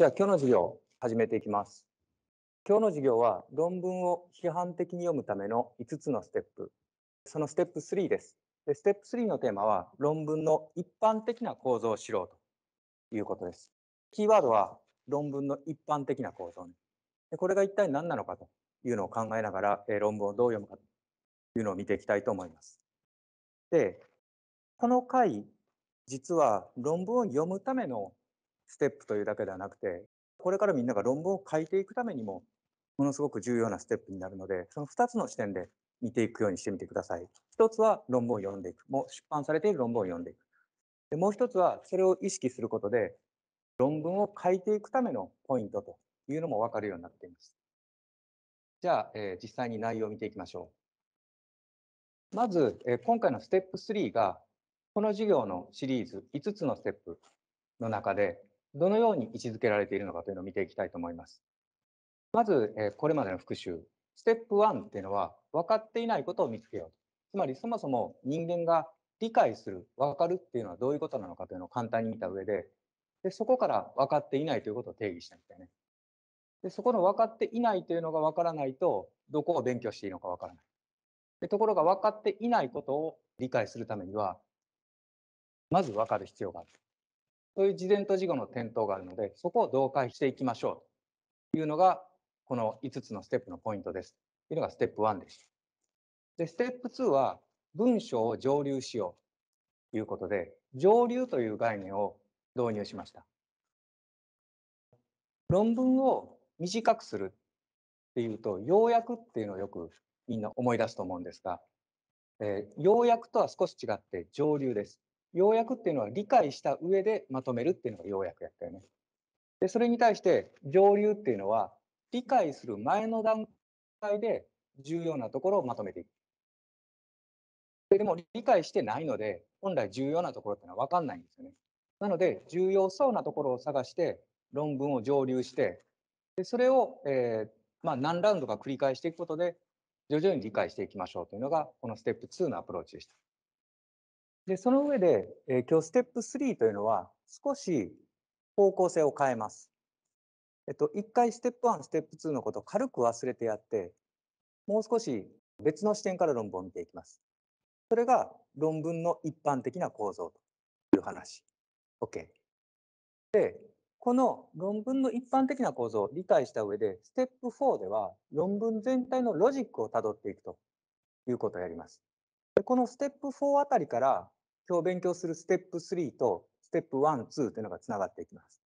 じゃあ今日の授業を始めていきます。今日の授業は論文を批判的に読むための5つのステップ。そのステップ3です。でステップ3のテーマは論文の一般的な構造を知ろうということです。キーワードは論文の一般的な構造で。これが一体何なのかというのを考えながら、え論文をどう読むかというのを見ていきたいと思います。で、この回、実は論文を読むためのステップというだけではなくて、これからみんなが論文を書いていくためにも、ものすごく重要なステップになるので、その2つの視点で見ていくようにしてみてください。1つは論文を読んでいく。もう出版されている論文を読んでいく。でもう1つはそれを意識することで、論文を書いていくためのポイントというのも分かるようになっています。じゃあ、えー、実際に内容を見ていきましょう。まず、えー、今回のステップ3が、この授業のシリーズ5つのステップの中で、どのように位置づけられているのかというのを見ていきたいと思います。まず、えこれまでの復習。ステップ1っていうのは、分かっていないことを見つけよう。つまり、そもそも人間が理解する、分かるっていうのはどういうことなのかというのを簡単に見た上で、でそこから分かっていないということを定義したみたいね。でそこの分かっていないというのが分からないと、どこを勉強していいのか分からない。でところが分かっていないことを理解するためには、まず分かる必要がある。そういう事前と事後の転倒があるので、そこを同化していきましょうというのが、この5つのステップのポイントです。というのがステップ1です。で、ステップ2は、文章を上流しようということで、上流という概念を導入しました。論文を短くするっていうと、要約っていうのをよくみんな思い出すと思うんですが、えー、要約とは少し違って上流です。要約っていうのは理解した上でまとめるっていうのが要約やったよね。で、それに対して上流っていうのは理解する前の段階で重要なところをまとめていく。でも理解してないので、本来重要なところっていうのは分かんないんですよね。なので、重要そうなところを探して、論文を上流して、でそれを、えーまあ、何ラウンドか繰り返していくことで、徐々に理解していきましょうというのが、このステップ2のアプローチでした。で、その上で、えー、今日ステップ3というのは、少し方向性を変えます。えっと、一回ステップ1、ステップ2のことを軽く忘れてやって、もう少し別の視点から論文を見ていきます。それが論文の一般的な構造という話。OK。で、この論文の一般的な構造を理解した上で、ステップ4では論文全体のロジックをたどっていくということをやります。このステップ4あたりから、今日勉強するステップ3とステップ1、2というのがつながっていきます。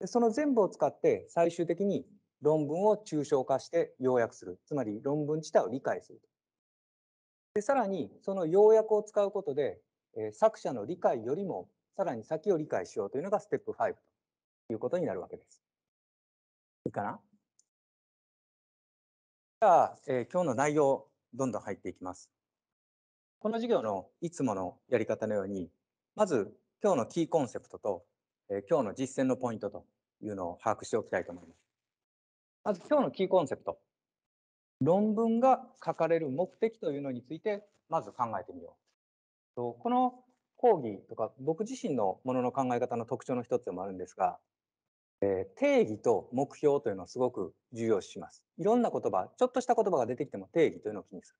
でその全部を使って最終的に論文を抽象化して要約する。つまり論文自体を理解する。でさらにその要約を使うことで、えー、作者の理解よりもさらに先を理解しようというのがステップ5ということになるわけです。いいかなじゃあ、えー、今日の内容どんどん入っていきます。この授業のいつものやり方のように、まず今日のキーコンセプトと、え今日の実践のポイントというのを把握しておきたいと思います。まず今日のキーコンセプト。論文が書かれる目的というのについて、まず考えてみよう。とこの講義とか、僕自身のものの考え方の特徴の一つでもあるんですが、え定義と目標というのをすごく重要視します。いろんな言葉、ちょっとした言葉が出てきても定義というのを気にする。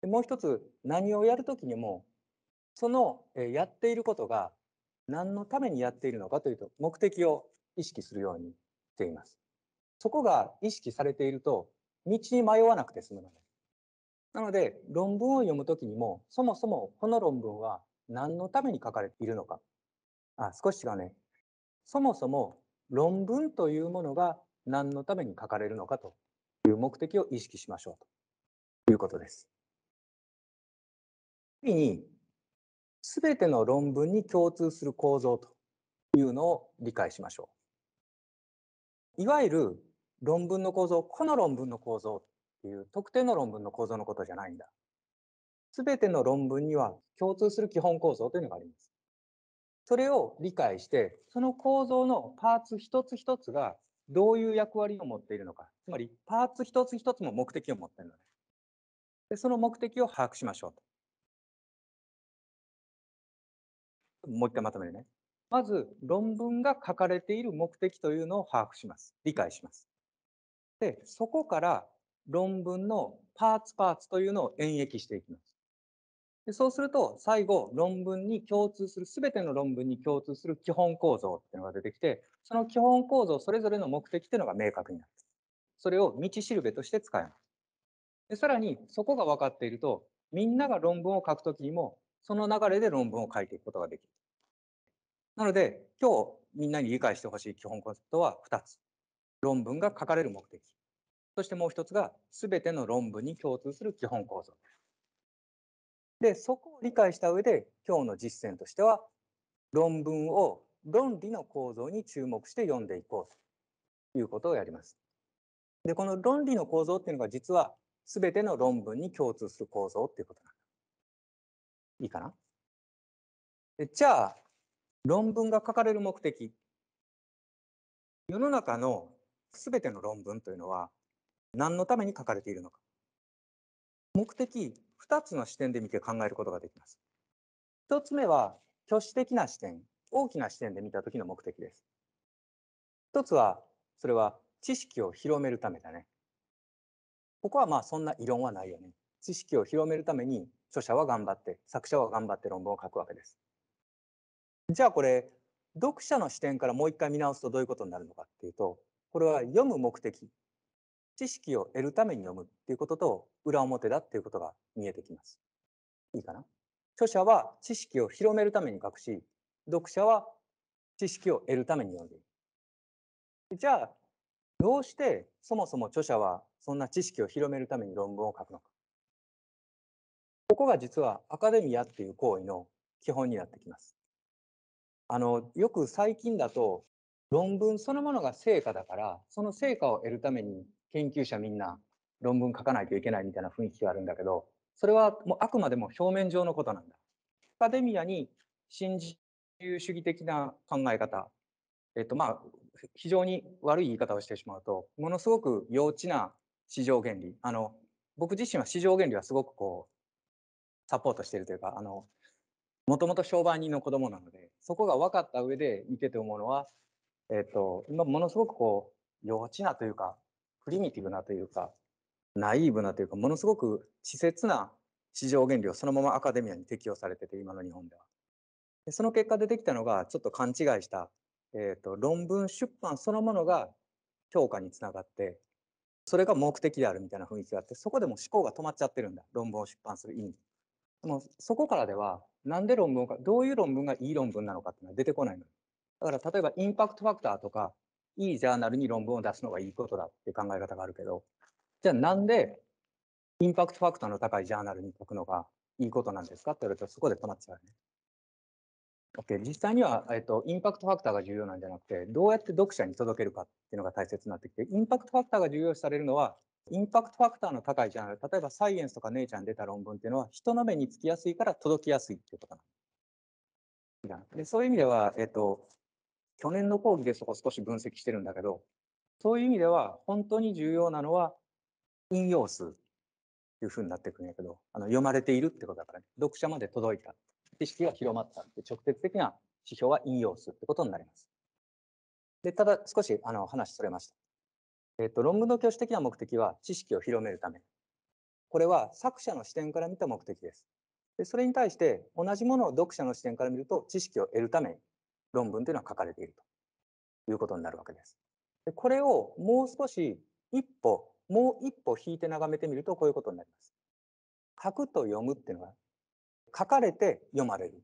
でもう一つ何をやるときにもそのやっていることが何のためにやっているのかというと目的を意識するようにしています。そこが意識されていると道に迷わなくて済むのでなので論文を読むときにもそもそもこの論文は何のために書かれているのか。あ、少し違うね。そもそも論文というものが何のために書かれるのかという目的を意識しましょうということです。次に、すべての論文に共通する構造というのを理解しましょう。いわゆる論文の構造、この論文の構造っていう特定の論文の構造のことじゃないんだ。すべての論文には共通する基本構造というのがあります。それを理解して、その構造のパーツ一つ一つがどういう役割を持っているのか、つまりパーツ一つ一つも目的を持っているので、でその目的を把握しましょうと。もう一回まとめるね。まず、論文が書かれている目的というのを把握します。理解します。で、そこから論文のパーツパーツというのを演繹していきます。でそうすると、最後、論文に共通する、すべての論文に共通する基本構造っていうのが出てきて、その基本構造、それぞれの目的っていうのが明確になる。それを道しるべとして使います。でさらに、そこが分かっていると、みんなが論文を書くときにも、その流れで論文を書いていくことができる。なので、今日みんなに理解してほしい基本コンセプトは2つ。論文が書かれる目的。そしてもう1つが、すべての論文に共通する基本構造です。で、そこを理解した上で、今日の実践としては、論文を論理の構造に注目して読んでいこうということをやります。で、この論理の構造っていうのが実は全ての論文に共通する構造っていうことなんだ。いいかなでじゃあ、論文が書かれる目的世の中の全ての論文というのは何のために書かれているのか目的2つの視点で見て考えることができます。1つ目は挙手的な視点大きな視点で見た時の目的です。1つはそれは知識を広めるためだね。ここはまあそんな異論はないよね。知識を広めるために著者は頑張って作者は頑張って論文を書くわけです。じゃあこれ読者の視点からもう一回見直すとどういうことになるのかっていうとこれは読む目的知識を得るために読むっていうことと裏表だっていうことが見えてきます。いいかな著者は知識を広めるために書くし読者は知識を得るために読んでいる。じゃあどうしてそもそも著者はそんな知識を広めるために論文を書くのか。ここが実はアカデミアっていう行為の基本になってきます。あの、よく最近だと、論文そのものが成果だから、その成果を得るために研究者みんな論文書かないといけないみたいな雰囲気があるんだけど、それはもうあくまでも表面上のことなんだ。アカデミアに新自由主義的な考え方、えっとまあ、非常に悪い言い方をしてしまうと、ものすごく幼稚な市場原理。あの、僕自身は市場原理はすごくこう、サポートしてるというか、あの、もともと商売人の子供なので、そこが分かった上で見てて思うのは、えっ、と、今ものすごくこう、幼稚なというか、プリミティブなというか、ナイーブなというか、ものすごく稚拙な市場原理をそのままアカデミアに適用されてて、今の日本では。でその結果出てきたのが、ちょっと勘違いした、えっ、と、論文出版そのものが評価につながって、それが目的であるみたいな雰囲気があって、そこでも思考が止まっちゃってるんだ。論文を出版する意味もうそこからでは、なんで論文が、どういう論文がいい論文なのかっていうのは出てこないの。だから例えばインパクトファクターとか、いいジャーナルに論文を出すのがいいことだっていう考え方があるけど、じゃあなんでインパクトファクターの高いジャーナルに書くのがいいことなんですかって言われるとそこで止まっちゃうね。OK、実際には、えっと、インパクトファクターが重要なんじゃなくて、どうやって読者に届けるかっていうのが大切になってきて、インパクトファクターが重要視されるのは、インパクトファクターの高いジャンル、例えばサイエンスとか姉ちゃん出た論文っていうのは、人の目につきやすいから届きやすいっていうことなんでそういう意味では、えっと、去年の講義でそこ少し分析してるんだけど、そういう意味では、本当に重要なのは、引用数っていうふうになってくるんやけど、あの読まれているってことだからね、読者まで届いた、知識が広まったって、直接的な指標は引用数ってことになります。で、ただ少しあの話それました。えっと、論文の教師的な目的は知識を広めるため。これは作者の視点から見た目的です。でそれに対して同じものを読者の視点から見ると知識を得るために論文というのは書かれているということになるわけです。でこれをもう少し一歩、もう一歩引いて眺めてみるとこういうことになります。書くと読むっていうのは書かれて読まれる。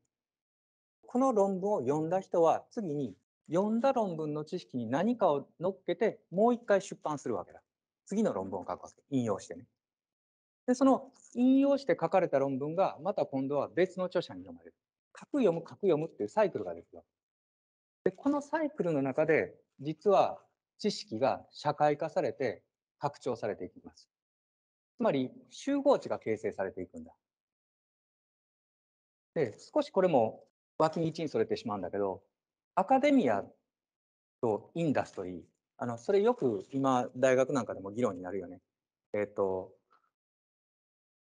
この論文を読んだ人は次に読んだ論文の知識に何かを乗っけて、もう一回出版するわけだ。次の論文を書くわけ。引用してね。で、その引用して書かれた論文が、また今度は別の著者に読まれる。書く読む、書く読むっていうサイクルができるわけ。で、このサイクルの中で、実は知識が社会化されて、拡張されていきます。つまり、集合値が形成されていくんだ。で、少しこれも脇道にそれてしまうんだけど、アカデミアとインダストリー、あのそれよく今、大学なんかでも議論になるよね。えっ、ー、と、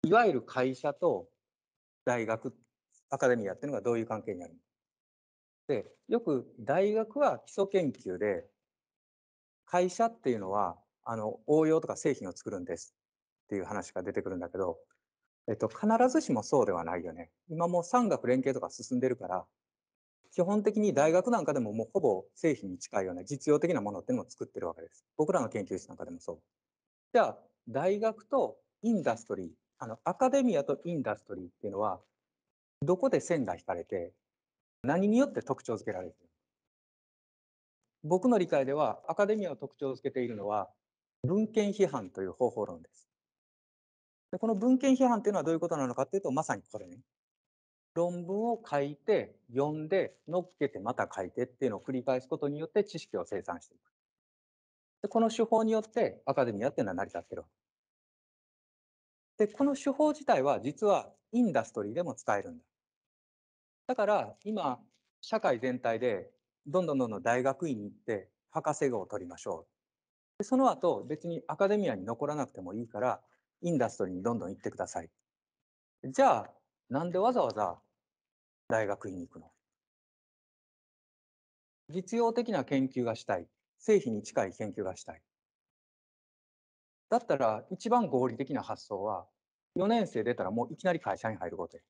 いわゆる会社と大学、アカデミアっていうのがどういう関係にあるので、よく大学は基礎研究で、会社っていうのは、あの、応用とか製品を作るんですっていう話が出てくるんだけど、えっと、必ずしもそうではないよね。今も産学連携とか進んでるから、基本的に大学なんかでももうほぼ製品に近いような実用的なものっていうのを作ってるわけです。僕らの研究室なんかでもそう。じゃあ、大学とインダストリー、あの、アカデミアとインダストリーっていうのは、どこで線が引かれて、何によって特徴づけられてる僕の理解では、アカデミアを特徴づけているのは、文献批判という方法論です。でこの文献批判っていうのはどういうことなのかっていうと、まさにこれね。論文を書いて、読んで、乗っけてまた書いてっていうのを繰り返すことによって知識を生産していく。でこの手法によってアカデミアっていうのは成り立ってるで、この手法自体は実はインダストリーでも使えるんだ。だから今、社会全体でどんどんどんどん大学院に行って博士号を取りましょう。でその後、別にアカデミアに残らなくてもいいから、インダストリーにどんどん行ってください。じゃあ、なんでわざわざ大学院に行くの実用的な研究がしたい。製品に近い研究がしたい。だったら一番合理的な発想は4年生出たらもういきなり会社に入ることや。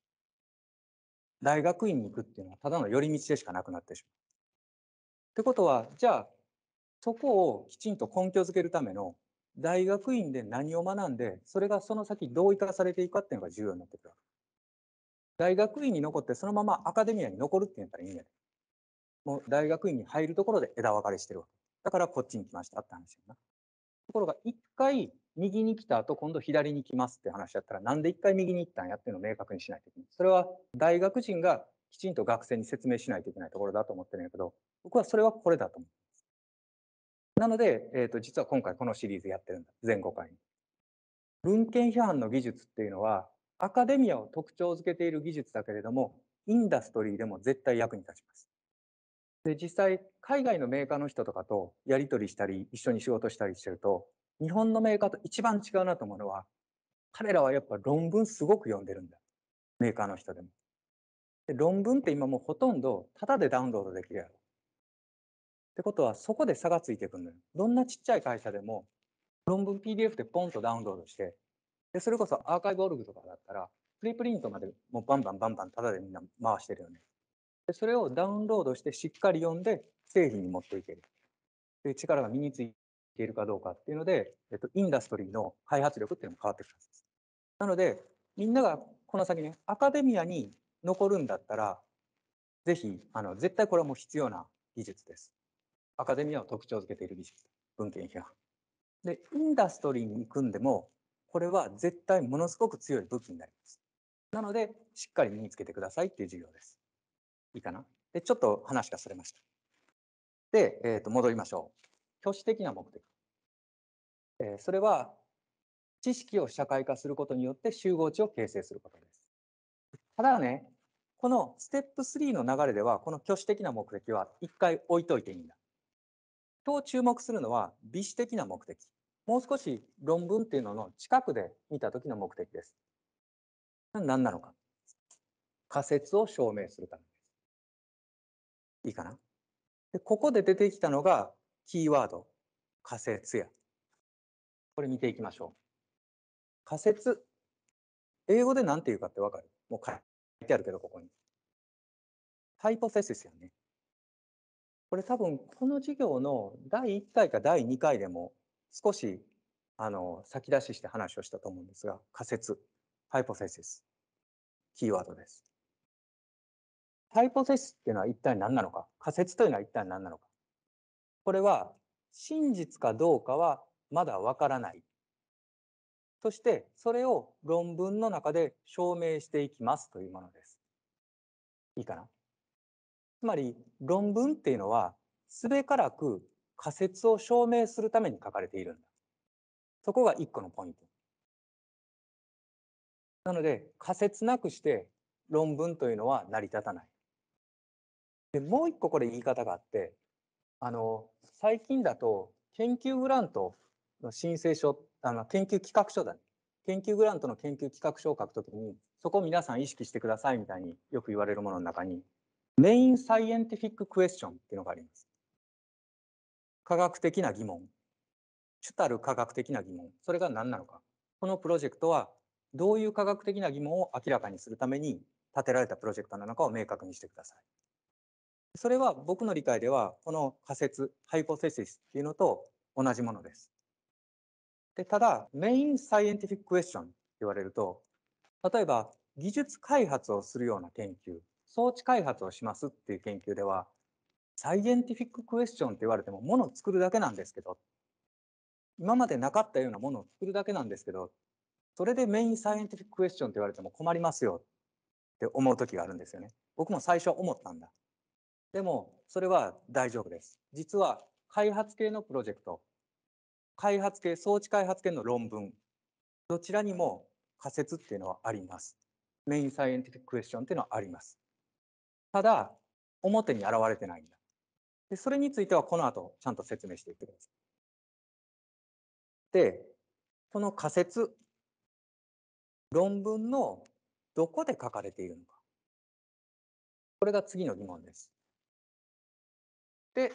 大学院に行くっていうのはただの寄り道でしかなくなってしまう。ってことは、じゃあそこをきちんと根拠づけるための大学院で何を学んで、それがその先どう生かされていくかっていうのが重要になってくる大学院に残ってそのままアカデミアに残るって言ったらいいんやで。もう大学院に入るところで枝分かれしてるわけ。だからこっちに来ましたって話よな。ところが一回右に来た後今度左に来ますって話だったらなんで一回右に行ったんやっていうのを明確にしないといけない。それは大学人がきちんと学生に説明しないといけないところだと思ってるんやけど、僕はそれはこれだと思ってます。なので、えっ、ー、と、実は今回このシリーズやってるんだ。前5回に。文献批判の技術っていうのは、アカデミアを特徴づけている技術だけれども、インダストリーでも絶対役に立ちます。で、実際、海外のメーカーの人とかとやり取りしたり、一緒に仕事したりしてると、日本のメーカーと一番違うなと思うのは、彼らはやっぱ論文すごく読んでるんだ。メーカーの人でも。で論文って今もうほとんどタダでダウンロードできるやろ。ってことはそこで差がついてくるのよ。どんなちっちゃい会社でも論文 PDF でポンとダウンロードしてで、それこそアーカイブオルグとかだったら、プリプリントまでもうバンバンバンバンただでみんな回してるよね。で、それをダウンロードしてしっかり読んで製品に持っていける。で、力が身についているかどうかっていうので、えっと、インダストリーの開発力っていうのも変わってくるんです。なので、みんながこの先ね、アカデミアに残るんだったら、ぜひ、あの、絶対これはもう必要な技術です。アカデミアを特徴づけている技術、文献批判。で、インダストリーに行くんでも、これは絶対ものすごく強い武器になります。なので、しっかり身につけてくださいっていう授業です。いいかなで、ちょっと話がそれました。で、えっ、ー、と、戻りましょう。挙手的な目的。えー、それは、知識を社会化することによって集合値を形成することです。ただね、このステップ3の流れでは、この挙手的な目的は一回置いといていいんだ。今日注目するのは、美視的な目的。もう少し論文っていうのの近くで見た時の目的です。何なのか。仮説を証明するためです。いいかなでここで出てきたのがキーワード、仮説や。これ見ていきましょう。仮説。英語で何て言うかってわかるもう書いてあるけど、ここに。ハイポセシスやね。これ多分この授業の第1回か第2回でも少しあの先出しして話をしたと思うんですが、仮説、ハイポセシス、キーワードです。ハイポセシスっていうのは一体何なのか、仮説というのは一体何なのか。これは真実かどうかはまだわからない。そしてそれを論文の中で証明していきますというものです。いいかなつまり論文っていうのはすべからく仮説を証明するために書かれているんだ。そこが1個のポイント。なので仮説なくして論文というのは成り立たない。でもう一個これ言い方があってあの最近だと研究グラントの申請書あの研究企画書だ、ね、研究グラントの研究企画書を書くときにそこを皆さん意識してくださいみたいによく言われるものの中にメインサイエンティフィッククエスチョンっていうのがあります。科学的な疑問、主たる科学的な疑問、それが何なのか。このプロジェクトは、どういう科学的な疑問を明らかにするために立てられたプロジェクトなのかを明確にしてください。それは僕の理解では、この仮説、ハイポセシスっていうのと同じものです。でただ、メインサイエンティフィッククエスチョンって言われると、例えば技術開発をするような研究、装置開発をしますっていう研究では、サイエンティフィッククエスチョンって言われても、ものを作るだけなんですけど、今までなかったようなものを作るだけなんですけど、それでメインサイエンティフィッククエスチョンって言われても困りますよって思う時があるんですよね。僕も最初は思ったんだ。でも、それは大丈夫です。実は、開発系のプロジェクト、開発系、装置開発系の論文、どちらにも仮説っていうのはあります。メインサイエンティフィッククエスチョンっていうのはあります。ただ、表に現れてないんだ。で、それについてはこの後ちゃんと説明していってください。で、この仮説、論文のどこで書かれているのか。これが次の疑問です。で、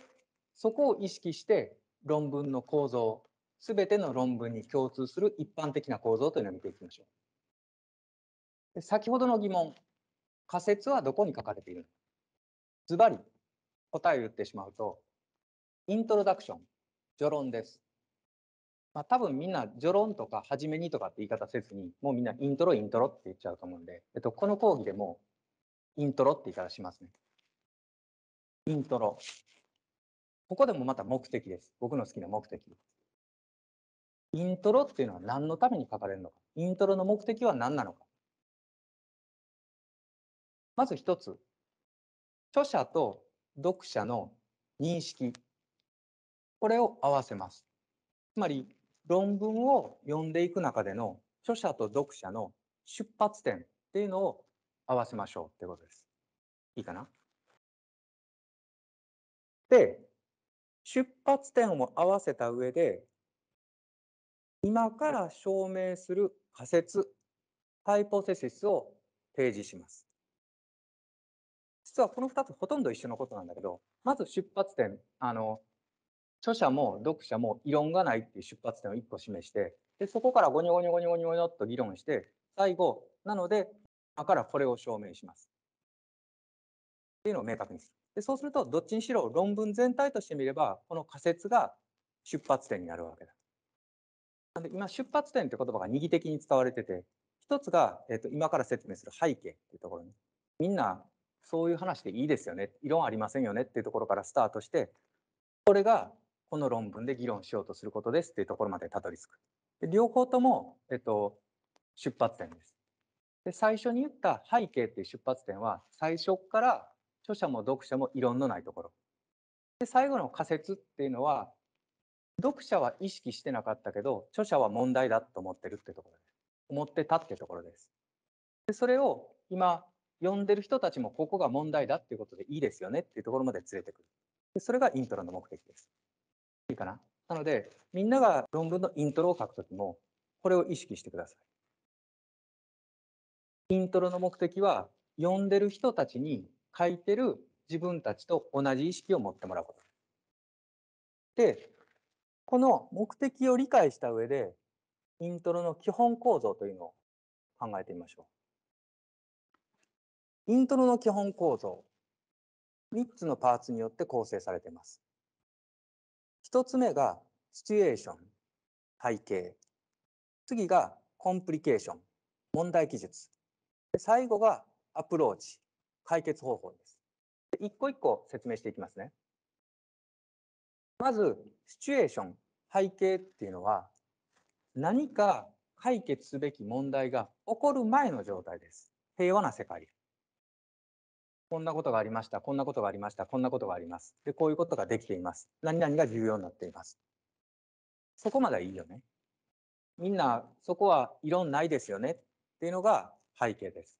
そこを意識して論文の構造、すべての論文に共通する一般的な構造というのを見ていきましょう。で先ほどの疑問、仮説はどこに書かれているのか。ズバリ、答えを言ってしまうと、イントロダクション、序論です。まあ、多分みんな序論とか初めにとかって言い方せずに、もうみんなイントロイントロって言っちゃうと思うんで、えっと、この講義でもイントロって言い方しますね。イントロ。ここでもまた目的です。僕の好きな目的。イントロっていうのは何のために書かれるのか。イントロの目的は何なのか。まず一つ。著者と読者の認識これを合わせます。つまり論文を読んでいく中での著者と読者の出発点っていうのを合わせましょうってことです。いいかなで、出発点を合わせた上で、今から証明する仮説、ハイポセシスを提示します。実はこの2つほとんど一緒のことなんだけど、まず出発点、あの、著者も読者も異論がないっていう出発点を1個示して、で、そこからゴニョゴニョゴニョゴニョゴニョっと議論して、最後、なので、今からこれを証明します。っていうのを明確にする。で、そうすると、どっちにしろ論文全体として見れば、この仮説が出発点になるわけだ。なんで今、出発点って言葉が二義的に使われてて、一つが、えっと、今から説明する背景っていうところに、みんなそういう話でいいですよね異論ありませんよねっていうところからスタートしてこれがこの論文で議論しようとすることですっていうところまでたどり着く。で両方とも、えっと、出発点です。で最初に言った背景っていう出発点は最初から著者も読者も異論のないところ。で最後の仮説っていうのは読者は意識してなかったけど著者は問題だと思ってるってところです。思ってたってところです。でそれを今呼んでる人たちもここが問題だっていうことでいいですよねっていうところまで連れてくる。でそれがイントロの目的です。いいかななので、みんなが論文のイントロを書くときも、これを意識してください。イントロの目的は、読んでる人たちに書いてる自分たちと同じ意識を持ってもらうこと。で、この目的を理解した上で、イントロの基本構造というのを考えてみましょう。イントロの基本構造、3つのパーツによって構成されています。1つ目がシチュエーション、背景。次がコンプリケーション、問題記述。最後がアプローチ、解決方法です。一個一個説明していきますね。まず、シチュエーション、背景っていうのは、何か解決すべき問題が起こる前の状態です。平和な世界。こんなことがありました、こんなことがありました、こんなことがあります。で、こういうことができています。何々が重要になっています。そこまではいいよね。みんな、そこは異論ないですよねっていうのが背景です。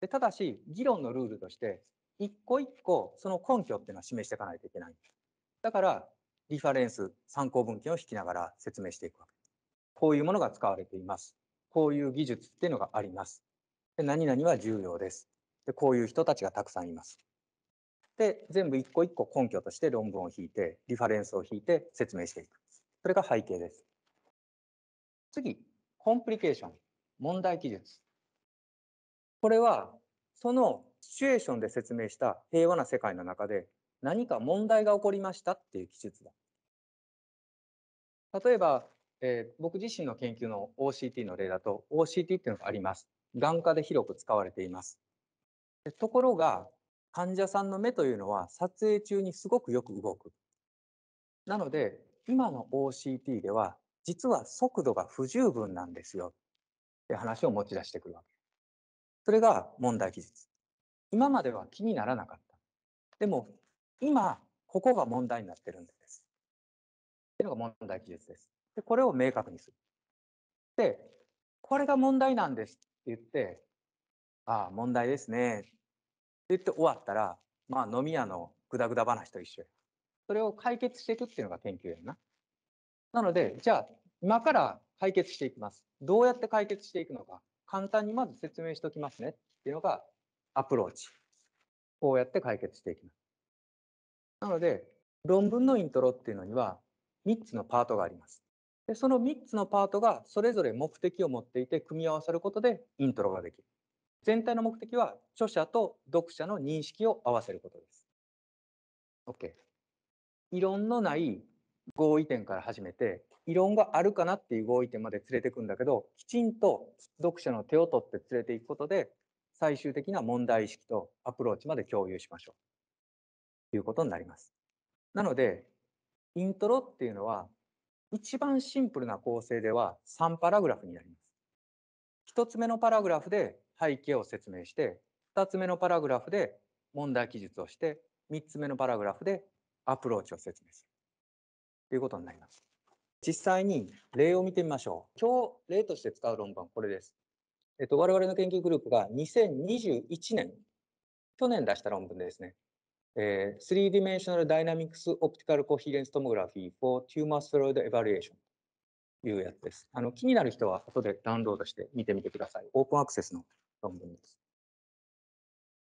でただし、議論のルールとして、一個一個、その根拠っていうのは示していかないといけない。だから、リファレンス、参考文献を引きながら説明していくわけ。こういうものが使われています。こういう技術っていうのがあります。で何々は重要です。でこういう人たちがたくさんいます。で全部一個一個根拠として論文を引いてリファレンスを引いて説明していくそれが背景です。次コンプリケーション問題記述これはそのシチュエーションで説明した平和な世界の中で何か問題が起こりましたっていう記述だ。例えば、えー、僕自身の研究の OCT の例だと OCT っていうのがあります。眼科で広く使われています。ところが、患者さんの目というのは撮影中にすごくよく動く。なので、今の OCT では、実は速度が不十分なんですよ。って話を持ち出してくるわけ。それが問題技術。今までは気にならなかった。でも、今、ここが問題になってるんです。っていうのが問題技術です。で、これを明確にする。で、これが問題なんですって言って、ああ、問題ですね。って言って終わったら、まあ飲み屋のグダグダ話と一緒や。それを解決していくっていうのが研究やな。なので、じゃあ、今から解決していきます。どうやって解決していくのか、簡単にまず説明しておきますねっていうのがアプローチ。こうやって解決していきます。なので、論文のイントロっていうのには3つのパートがあります。でその3つのパートがそれぞれ目的を持っていて組み合わさることでイントロができる。全体の目的は著者と読者の認識を合わせることです。OK。異論のない合意点から始めて、異論があるかなっていう合意点まで連れていくんだけど、きちんと読者の手を取って連れていくことで、最終的な問題意識とアプローチまで共有しましょう。ということになります。なので、イントロっていうのは、一番シンプルな構成では3パラグラフになります。1つ目のパラグラフで背景を説明して2つ目のパラグラフで問題記述をして3つ目のパラグラフでアプローチを説明するということになります。実際に例を見てみましょう。今日例として使う論文はこれです。えっと、我々の研究グループが2021年、去年出した論文でですね、えー、3 Dimensional Dynamics Optical Coherence Tomography for Tumor s h e r o i d Evaluation というやつです。あの気になる人は後でダウンロードして見てみてください。オープンアクセスのす。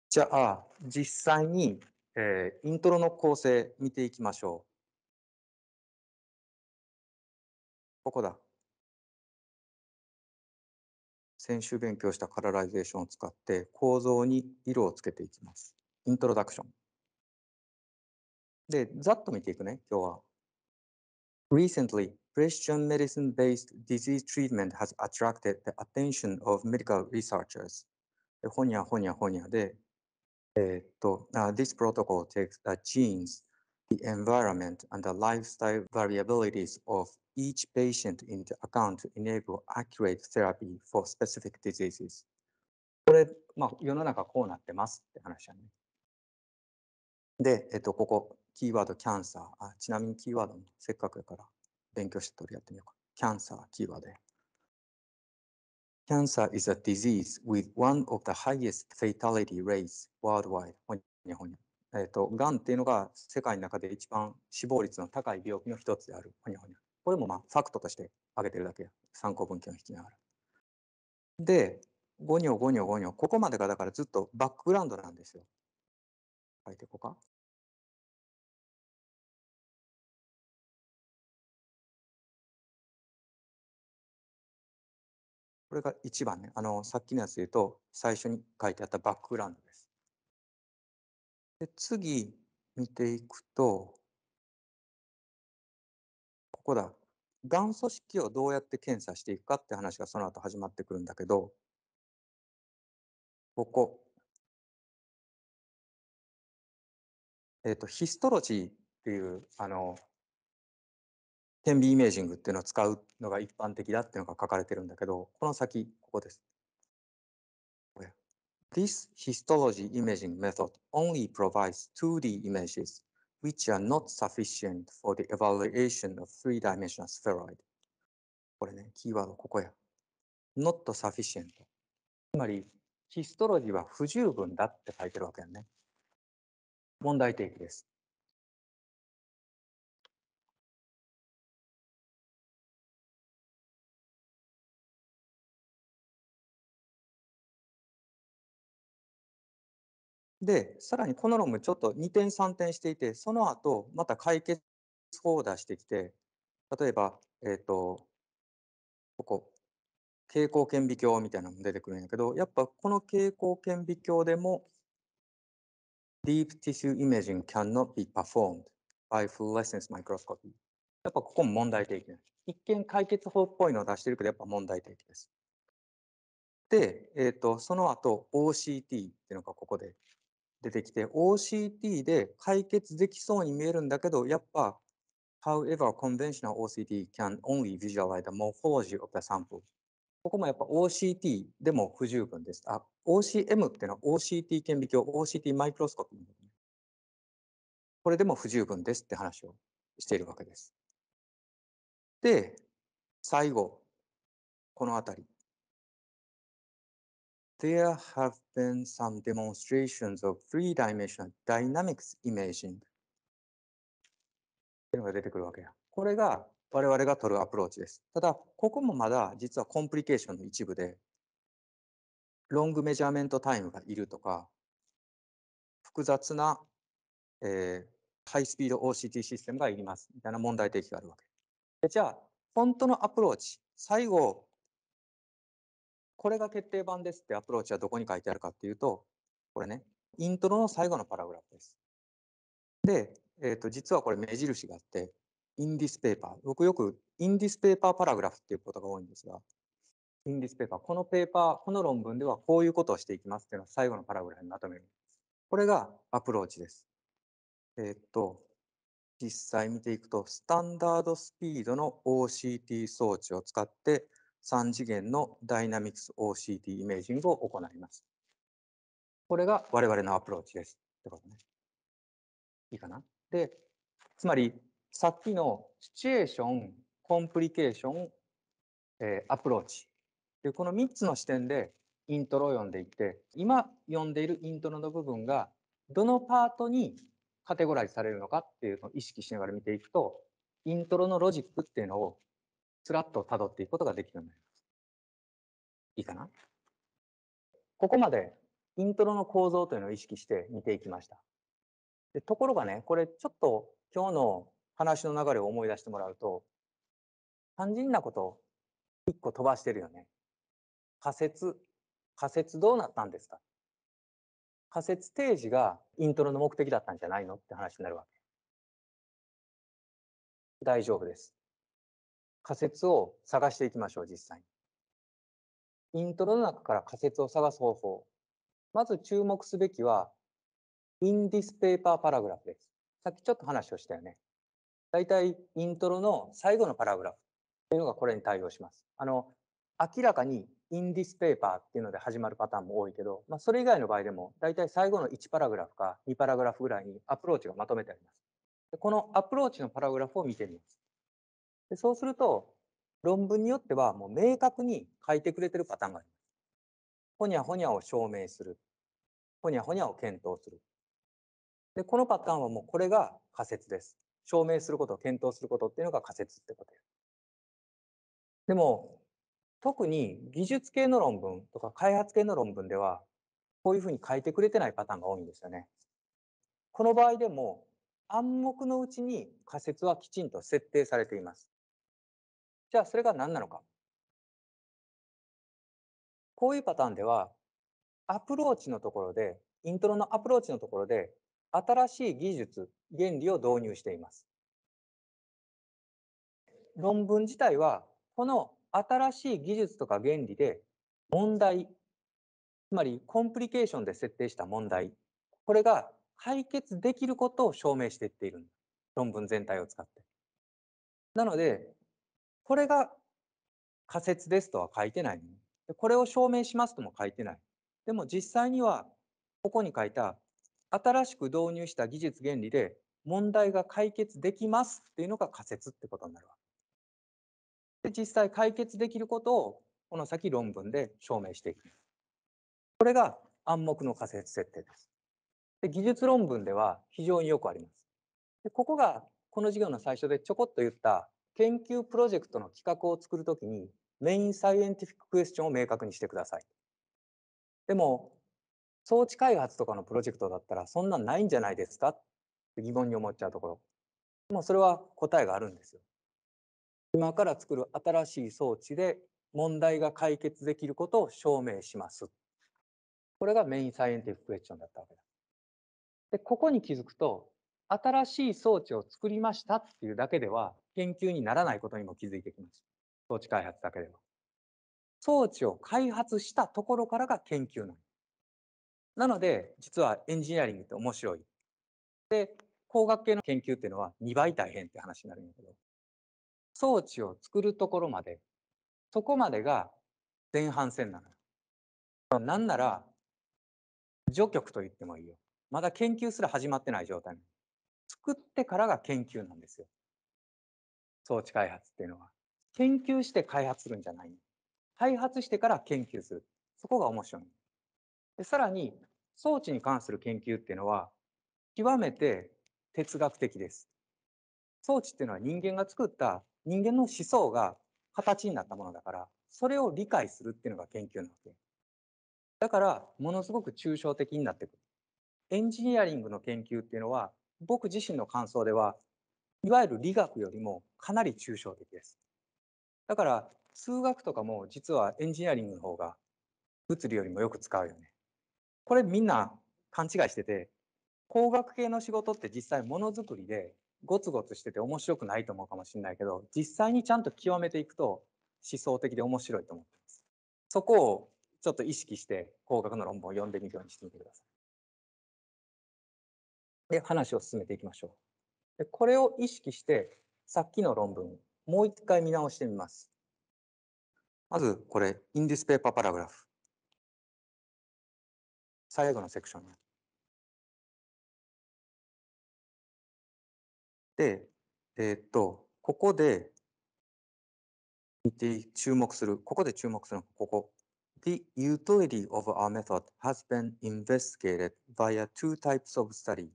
じゃあ、実際に、えー、イントロの構成見ていきましょう。ここだ。先週勉強したカラライゼーションを使って構造に色をつけていきます。イントロダクション。で、ざっと見ていくね、今日は。Recently, precision medicine-based disease treatment has attracted the attention of medical researchers. this protocol takes the genes, the environment, and the lifestyle variabilities of each patient into account to enable accurate therapy for specific diseases. これ、まあ、世の中こうなってますって話だね。で、えっと、ここ、キーワード、キャンサー。あちなみにキーワードもせっかくだから、勉強した通りやってみようか。c a n c e ーキーワードで。Cancer is a disease with one of the highest fatality rates worldwide. 日本に。えっ、ー、と、がんっていうのが世界の中で一番死亡率の高い病気の一つである。ほにほにこれもまあファクトとして挙げてるだけ。参考文献を引きながら。で、ゴニョゴニョゴニョ。ここまでがだからずっとバックグラウンドなんですよ。書いていこうか。これが1番ね。あの、さっきのやつで言うと、最初に書いてあったバックグラウンドです。で次、見ていくと、ここだ。がん組織をどうやって検査していくかって話がその後始まってくるんだけど、ここ。えっ、ー、と、ヒストロジーっていう、あの、天秤イメージングっていうのを使うのが一般的だっていうのが書かれてるんだけど、この先、ここです。This histology imaging method only provides 2D images, which are not sufficient for the evaluation of three-dimensional spheroid. これね、キーワードここや。not sufficient。つまり、ヒストロジーは不十分だって書いてるわけやね。問題提起です。で、さらにこの論文ちょっと2点3点していて、その後、また解決法を出してきて、例えば、えっ、ー、と、ここ、蛍光顕微鏡みたいなのも出てくるんやけど、やっぱこの蛍光顕微鏡でも、Deep tissue imaging cannot be performed by fluorescence microscopy. やっぱここも問題提起です。一見解決法っぽいのを出してるけど、やっぱ問題提起です。で、えっ、ー、と、その後 OCT っていうのがここで出てきて、OCT で解決できそうに見えるんだけど、やっぱ、however, conventional OCT can only visualize the morphology of the sample. ここもやっぱ OCT でも不十分です。あ、OCM っていうのは OCT 顕微鏡、OCT マイクロスコープ。これでも不十分ですって話をしているわけです。で、最後、このあたり。there have been some demonstrations of three-dimensional dynamics imaging っていうのが出てくるわけや。これが我々が取るアプローチです。ただ、ここもまだ実はコンプリケーションの一部で、ロングメジャーメントタイムがいるとか、複雑な、えー、ハイスピード OCT システムがいりますみたいな問題提起があるわけ。じゃあ、本当のアプローチ、最後、これが決定版ですってアプローチはどこに書いてあるかっていうと、これね、イントロの最後のパラグラフです。で、えっ、ー、と、実はこれ目印があって、インディスペーパー。僕よくインディスペーパーパラグラフっていうことが多いんですが、インディスペーパー、このペーパー、この論文ではこういうことをしていきますっていうのは最後のパラグラフにまとめる。これがアプローチです。えっ、ー、と、実際見ていくと、スタンダードスピードの OCT 装置を使って3次元のダイナミクス OCT イメージングを行います。これが我々のアプローチです。ってことね。いいかなで、つまりさっきのシチュエーション、コンプリケーション、えー、アプローチでこの3つの視点でイントロを読んでいって今読んでいるイントロの部分がどのパートにカテゴライズされるのかっていうのを意識しながら見ていくとイントロのロジックっていうのをスラッと辿っていくことができるようになります。いいかなここまでイントロの構造というのを意識して見ていきました。でところがね、これちょっと今日の話の流れを思い出してもらうと、肝心なこと一個飛ばしてるよね。仮説。仮説どうなったんですか仮説提示がイントロの目的だったんじゃないのって話になるわけ。大丈夫です。仮説を探していきましょう、実際に。イントロの中から仮説を探す方法。まず注目すべきは、インディスペーパーパラグラフです。さっきちょっと話をしたよね。大体、イントロの最後のパラグラフというのがこれに対応します。あの、明らかにインディスペーパーっていうので始まるパターンも多いけど、まあ、それ以外の場合でも、大体最後の1パラグラフか2パラグラフぐらいにアプローチがまとめてあります。このアプローチのパラグラフを見てみます。でそうすると、論文によってはもう明確に書いてくれてるパターンがあります。ほにゃほにゃを証明する。ほにゃほにゃを検討する。で、このパターンはもうこれが仮説です。証明すること、検討することっていうのが仮説ってことです。でも、特に技術系の論文とか開発系の論文では、こういうふうに書いてくれてないパターンが多いんですよね。この場合でも、暗黙のうちに仮説はきちんと設定されています。じゃあそれが何なのか。こういうパターンでは、アプローチのところで、イントロのアプローチのところで、新しい技術、原理を導入しています。論文自体は、この新しい技術とか原理で問題、つまりコンプリケーションで設定した問題、これが解決できることを証明していっている論文全体を使って。なので、これが仮説ですとは書いてない。これを証明しますとも書いてない。でも実際には、ここに書いた、新しく導入した技術原理で問題が解決できますっていうのが仮説ってことになるわけで、実際解決できることを、この先論文で証明していく。これが暗黙の仮説設定です。で技術論文では非常によくあります。でここがこの授業の最初でちょこっと言った研究プロジェクトの企画を作るときに、メインサイエンティフィッククエスチョンを明確にしてください。でも、装置開発とかのプロジェクトだったら、そんなんないんじゃないですかって疑問に思っちゃうところ。もそれは答えがあるんですよ。今から作る新しい装置で問題が解決できることを証明します。これがメインサイエンティフィッククエスチョンだったわけだ。で、ここに気づくと、新しい装置を作りましたっていうだけでは研究にならないことにも気づいてきました。装置開発だけでは。装置を開発したところからが研究なんなので、実はエンジニアリングって面白い。で、工学系の研究っていうのは2倍大変って話になるんだけど、装置を作るところまで、そこまでが前半戦なの。なんなら、除曲と言ってもいいよ。まだ研究すら始まってない状態。作ってからが研究なんですよ。装置開発っていうのは。研究して開発するんじゃない。開発してから研究する。そこが面白い。でさらに、装置に関する研究っていうのは、極めて哲学的です。装置っていうのは人間が作った人間の思想が形になったものだから、それを理解するっていうのが研究なわけ。だから、ものすごく抽象的になってくる。エンジニアリングの研究っていうのは、僕自身の感想では、いわゆる理学よりもかなり抽象的です。だから数学とかも実はエンジニアリングの方が物理よりもよく使うよね。これみんな勘違いしてて工学系の仕事って実際ものづくりでゴツゴツしてて面白くないと思うかもしれないけど実際にちゃんと極めていくと思想的で面白いと思ってます。そこをちょっと意識して工学の論文を読んでみるようにしてみてください。で話を進めていきましょう。これを意識してさっきの論文もう一回見直してみます。まずこれ in this paper paragraph 最後のセクションに。で、えー、っと、ここで見て注目する、ここで注目するのここ。The utility of our method has been investigated via two types of study.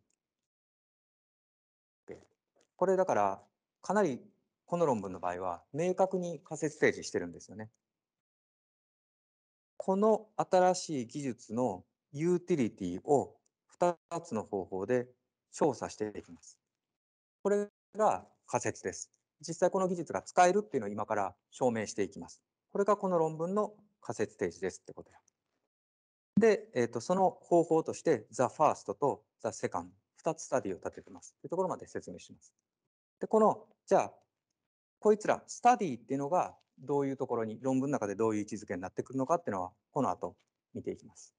これだからかなりこの論文の場合は明確に仮説提示してるんですよね。この新しい技術のユーティリティを2つの方法で調査していきます。これが仮説です。実際この技術が使えるっていうのを今から証明していきます。これがこの論文の仮説提示ですってことや。で、えーと、その方法として The First と The Second2 つスタディを立ててますってところまで説明します。で、この、じゃあ、こいつら、スタディっていうのが、どういうところに、論文の中でどういう位置づけになってくるのかっていうのは、この後見ていきます。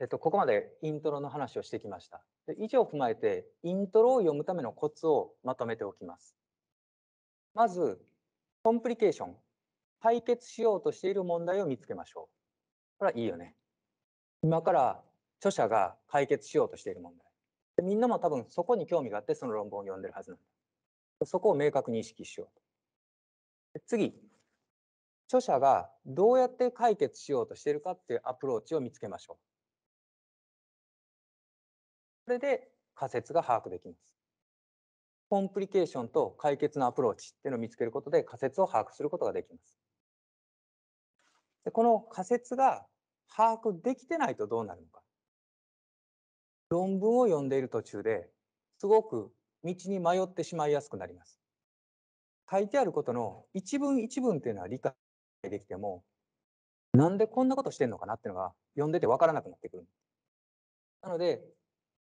えっと、ここまでイントロの話をしてきました。で以上を踏まえて、イントロを読むためのコツをまとめておきます。まず、コンプリケーション。解決しようとしている問題を見つけましょう。これはいいよね。今から著者が解決しようとしている問題。みんなも多分そこに興味があってその論文を読んでるはずなんだ。そこを明確に意識しようと。次、著者がどうやって解決しようとしているかっていうアプローチを見つけましょう。これで仮説が把握できます。コンプリケーションと解決のアプローチっていうのを見つけることで仮説を把握することができます。でこの仮説が把握できてないとどうなるのか。論文を読んでいる途中ですごく道に迷ってしまいやすくなります。書いてあることの一文一文っていうのは理解できても、なんでこんなことしてんのかなっていうのが読んでて分からなくなってくる。なので、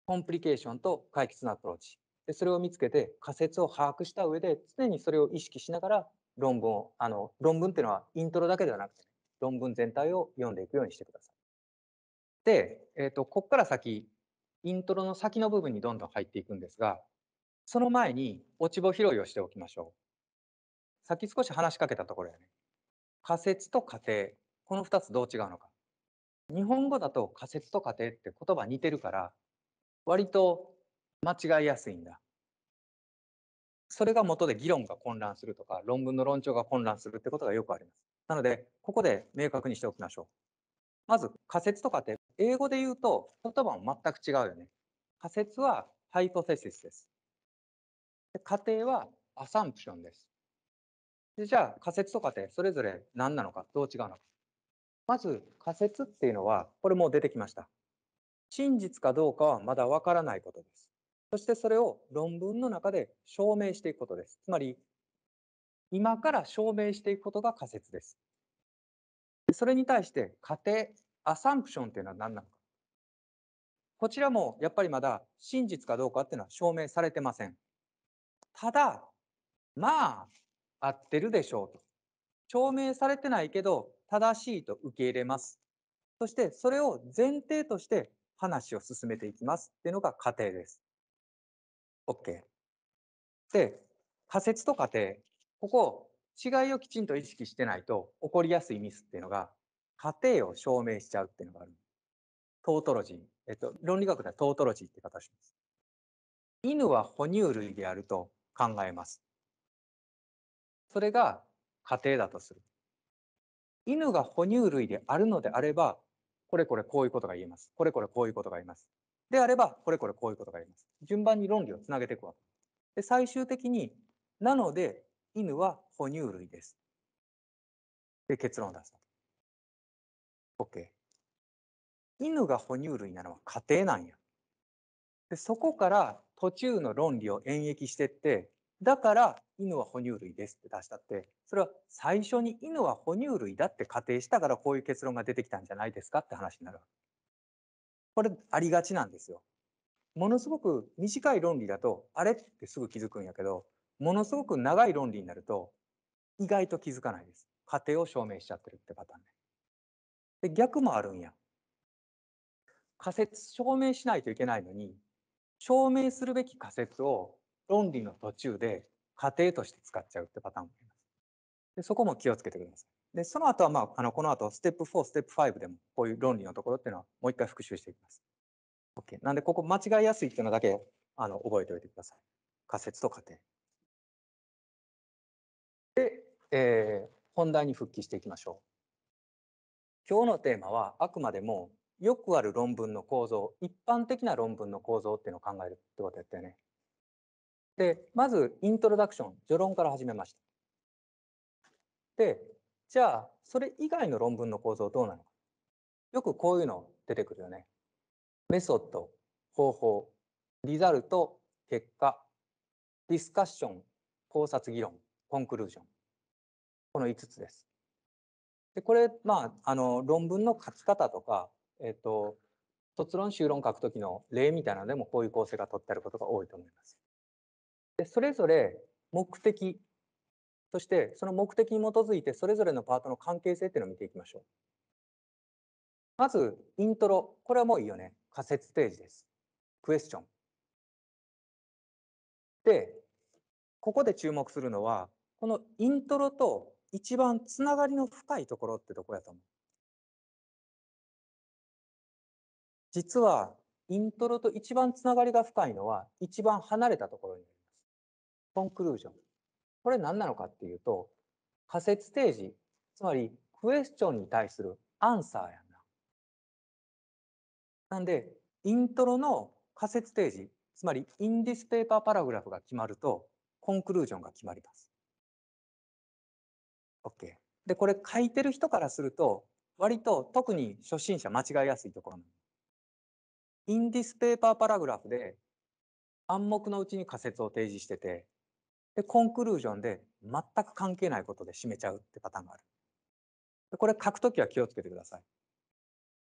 コンプリケーションと解決のアプローチ。でそれを見つけて仮説を把握した上で常にそれを意識しながら論文を、あの、論文っていうのはイントロだけではなくて、論文全体を読んでいくようにしてください。で、えっ、ー、と、ここから先、イントロの先の部分にどんどん入っていくんですが、その前に落ち穂拾いをしておきましょう。さっき少し話しかけたところやね。仮説と仮定。この2つどう違うのか。日本語だと仮説と仮定って言葉似てるから、割と間違いやすいんだ。それが元で議論が混乱するとか、論文の論調が混乱するってことがよくあります。なので、ここで明確にしておきましょう。まず、仮説とかって、英語で言うと言葉も全く違うよね。仮説はハイポセシスです。で仮定はアサンプションです。でじゃあ仮説と仮定、それぞれ何なのか、どう違うのか。まず仮説っていうのは、これも出てきました。真実かどうかはまだわからないことです。そしてそれを論文の中で証明していくことです。つまり、今から証明していくことが仮説です。それに対して仮定、アサンプションっていうのは何なのか。こちらもやっぱりまだ真実かどうかっていうのは証明されてません。ただ、まあ、合ってるでしょうと。証明されてないけど、正しいと受け入れます。そして、それを前提として話を進めていきますっていうのが仮定です。OK。で、仮説と仮定。ここ、違いをきちんと意識してないと起こりやすいミスっていうのが、仮定を証明しちゃうっていうのがある。トートロジー。えっと、論理学ではトートロジーって形ます。犬は哺乳類であると考えます。それが家庭だとする。犬が哺乳類であるのであれば、これこれこういうことが言えます。これこれこういうことが言えます。であれば、これこれこういうことが言えます。順番に論理をつなげていくわけで。最終的に、なので犬は哺乳類です。で、結論を出す。OK。犬が哺乳類なのは家庭なんや。でそこから途中の論理を演繹してって、だから犬は哺乳類ですって出したって、それは最初に犬は哺乳類だって仮定したからこういう結論が出てきたんじゃないですかって話になる。これありがちなんですよ。ものすごく短い論理だと、あれってすぐ気づくんやけど、ものすごく長い論理になると、意外と気づかないです。仮定を証明しちゃってるってパターンね。で、逆もあるんや。仮説証明しないといけないのに、証明するべき仮説を論理の途中で仮定として使っちゃうってパターンもあります。でそこも気をつけてください。で、その後は、まあ、あのこの後、ステップ4、ステップ5でも、こういう論理のところっていうのは、もう一回復習していきます。OK。なんで、ここ間違いやすいっていうのだけ、あの、覚えておいてください。仮説と仮定。で、えー、本題に復帰していきましょう。今日のテーマは、あくまでもよくある論文の構造、一般的な論文の構造っていうのを考えるってことやったよね。で、まずイントロダクション、序論から始めました。で、じゃあ、それ以外の論文の構造どうなのか。よくこういうの出てくるよね。メソッド、方法、リザルト、結果、ディスカッション、考察議論、コンクルージョン。この5つです。でこれ、まあ、あの論文の書き方とかえっと、卒論、修論書くときの例みたいなのでもこういう構成が取ってあることが多いと思います。で、それぞれ目的、そしてその目的に基づいてそれぞれのパートの関係性っていうのを見ていきましょう。まず、イントロ。これはもういいよね。仮説ステージです。クエスチョン。で、ここで注目するのは、このイントロと一番つながりの深いところってとこやと思う。実はイントロと一番つながりが深いのは一番離れたところになります。コンクルージョン。これ何なのかっていうと仮説提示、つまりクエスチョンに対するアンサーやんな。なんでイントロの仮説提示、つまりインディスペーパーパラグラフが決まるとコンクルージョンが決まります。OK。でこれ書いてる人からすると割と特に初心者間違いやすいところなんです。インディスペーパーパラグラフで暗黙のうちに仮説を提示してて、で、コンクルージョンで全く関係ないことで締めちゃうってパターンがある。でこれ書くときは気をつけてくださ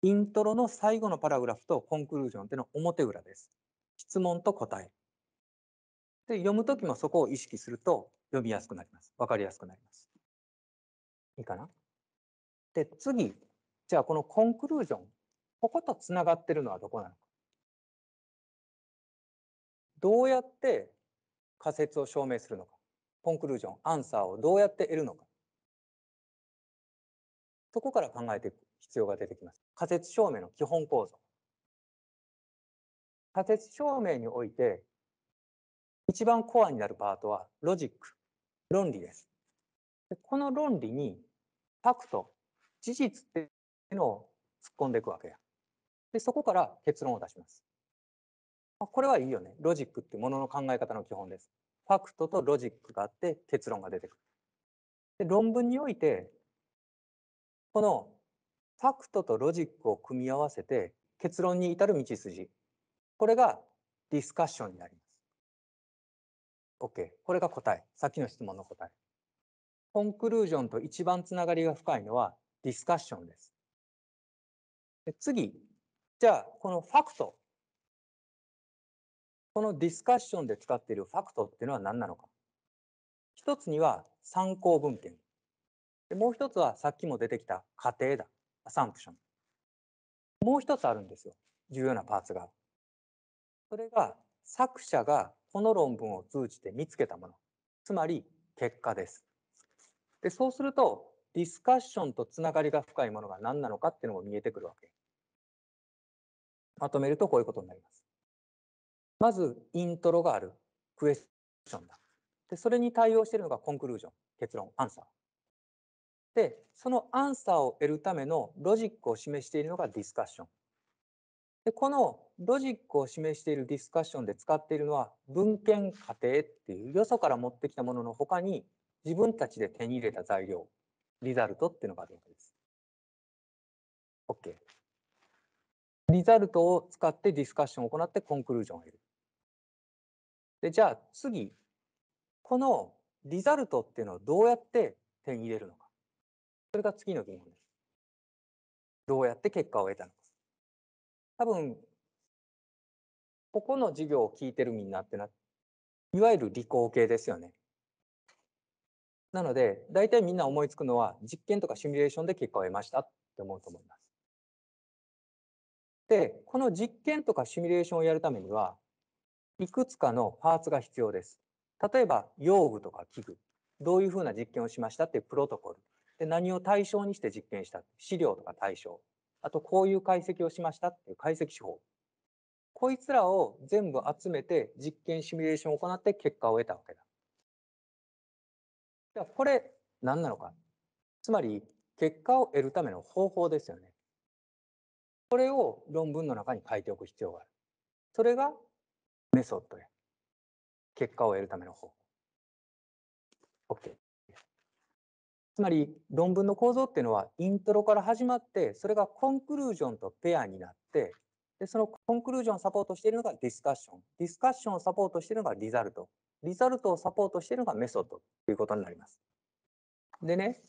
い。イントロの最後のパラグラフとコンクルージョンっていうのは表裏です。質問と答え。で、読むときもそこを意識すると読みやすくなります。わかりやすくなります。いいかなで、次、じゃあこのコンクルージョン、こことつながってるのはどこなのか。どうやって仮説を証明するのかコンクルージョンアンサーをどうやって得るのかそこから考えていく必要が出てきます仮説証明の基本構造仮説証明において一番コアになるパートはロジック論理ですでこの論理にファクト事実っていうのを突っ込んでいくわけやでそこから結論を出しますこれはいいよね。ロジックってものの考え方の基本です。ファクトとロジックがあって結論が出てくる。で論文において、このファクトとロジックを組み合わせて結論に至る道筋。これがディスカッションになります。OK。これが答え。さっきの質問の答え。コンクルージョンと一番つながりが深いのはディスカッションです。で次、じゃあこのファクトこのディスカッションで使っているファクトっていうのは何なのか。一つには参考文献。もう一つはさっきも出てきた仮定だ。アサンプション。もう一つあるんですよ。重要なパーツが。それが作者がこの論文を通じて見つけたもの。つまり結果です。で、そうするとディスカッションとつながりが深いものが何なのかっていうのも見えてくるわけ。まとめるとこういうことになります。まず、イントロがある。クエスチョンだ。で、それに対応しているのがコンクルージョン、結論、アンサー。で、そのアンサーを得るためのロジックを示しているのがディスカッション。で、このロジックを示しているディスカッションで使っているのは文献過程っていうよそから持ってきたものの他に自分たちで手に入れた材料、リザルトっていうのがあるわけです。OK。リザルトを使ってディスカッションを行ってコンクルージョンを得る。で、じゃあ次、このリザルトっていうのをどうやって手に入れるのか。それが次の疑問です。どうやって結果を得たのか。多分、ここの授業を聞いてるみんなってな、いわゆる理工系ですよね。なので、大体みんな思いつくのは、実験とかシミュレーションで結果を得ましたって思うと思います。で、この実験とかシミュレーションをやるためには、いくつかのパーツが必要です。例えば、用具とか器具、どういうふうな実験をしましたっていうプロトコル。で、何を対象にして実験した資料とか対象。あと、こういう解析をしましたっていう解析手法。こいつらを全部集めて実験シミュレーションを行って結果を得たわけだ。じゃあ、これ何なのか。つまり、結果を得るための方法ですよね。これを論文の中に書いておく必要がある。それがメソッドや。結果を得るための方法。OK。つまり論文の構造っていうのはイントロから始まってそれがコンクルージョンとペアになってでそのコンクルージョンをサポートしているのがディスカッションディスカッションをサポートしているのがリザルトリザルトをサポートしているのがメソッドということになります。でね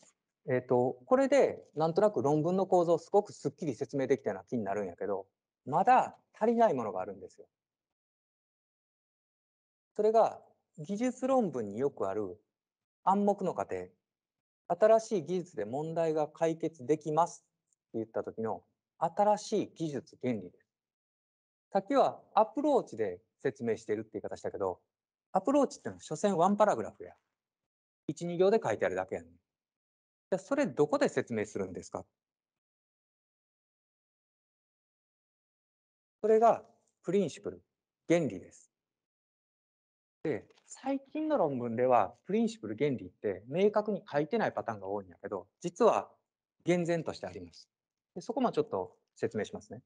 えっ、ー、と、これでなんとなく論文の構造すごくすっきり説明できたような気になるんやけど、まだ足りないものがあるんですよ。それが技術論文によくある暗黙の過程。新しい技術で問題が解決できますって言った時の新しい技術原理です。さっきはアプローチで説明してるって言い方したけど、アプローチってのは所詮ワンパラグラフや。1、2行で書いてあるだけやねん。じゃ、それどこで説明するんですか？それがプリンシプル、原理です。で、最近の論文では、プリンシプル原理って明確に書いてないパターンが多いんやけど、実は厳然としてあります。で、そこもちょっと説明しますね。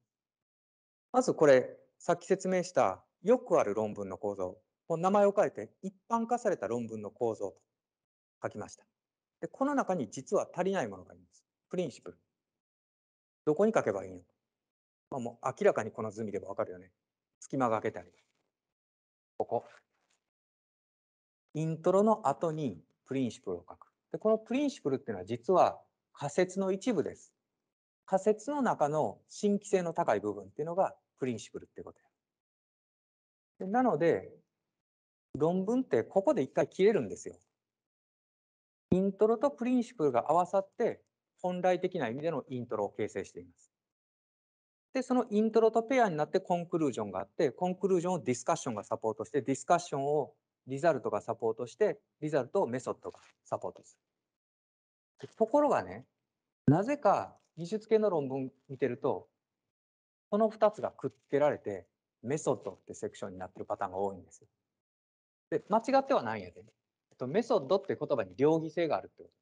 まずこれ、さっき説明したよくある論文の構造、もう名前を変えて一般化された論文の構造と書きました。で、この中に実は足りないものがあります。プリンシプル。どこに書けばいいのか。まあ、もう明らかにこの図見ればわかるよね。隙間が開けてあここ。イントロの後にプリンシプルを書く。で、このプリンシプルっていうのは実は仮説の一部です。仮説の中の新規性の高い部分っていうのがプリンシプルってことや。なので、論文ってここで一回切れるんですよ。イントロとプリンシプルが合わさって本来的な意味でのイントロを形成しています。で、そのイントロとペアになってコンクルージョンがあって、コンクルージョンをディスカッションがサポートして、ディスカッションをリザルトがサポートして、リザルトをメソッドがサポートする。ところがね、なぜか技術系の論文見てると、この2つがくっつけられて、メソッドってセクションになってるパターンが多いんですよ。で、間違ってはないんやで、ね。とメソッドって言葉に両義性があるってこと。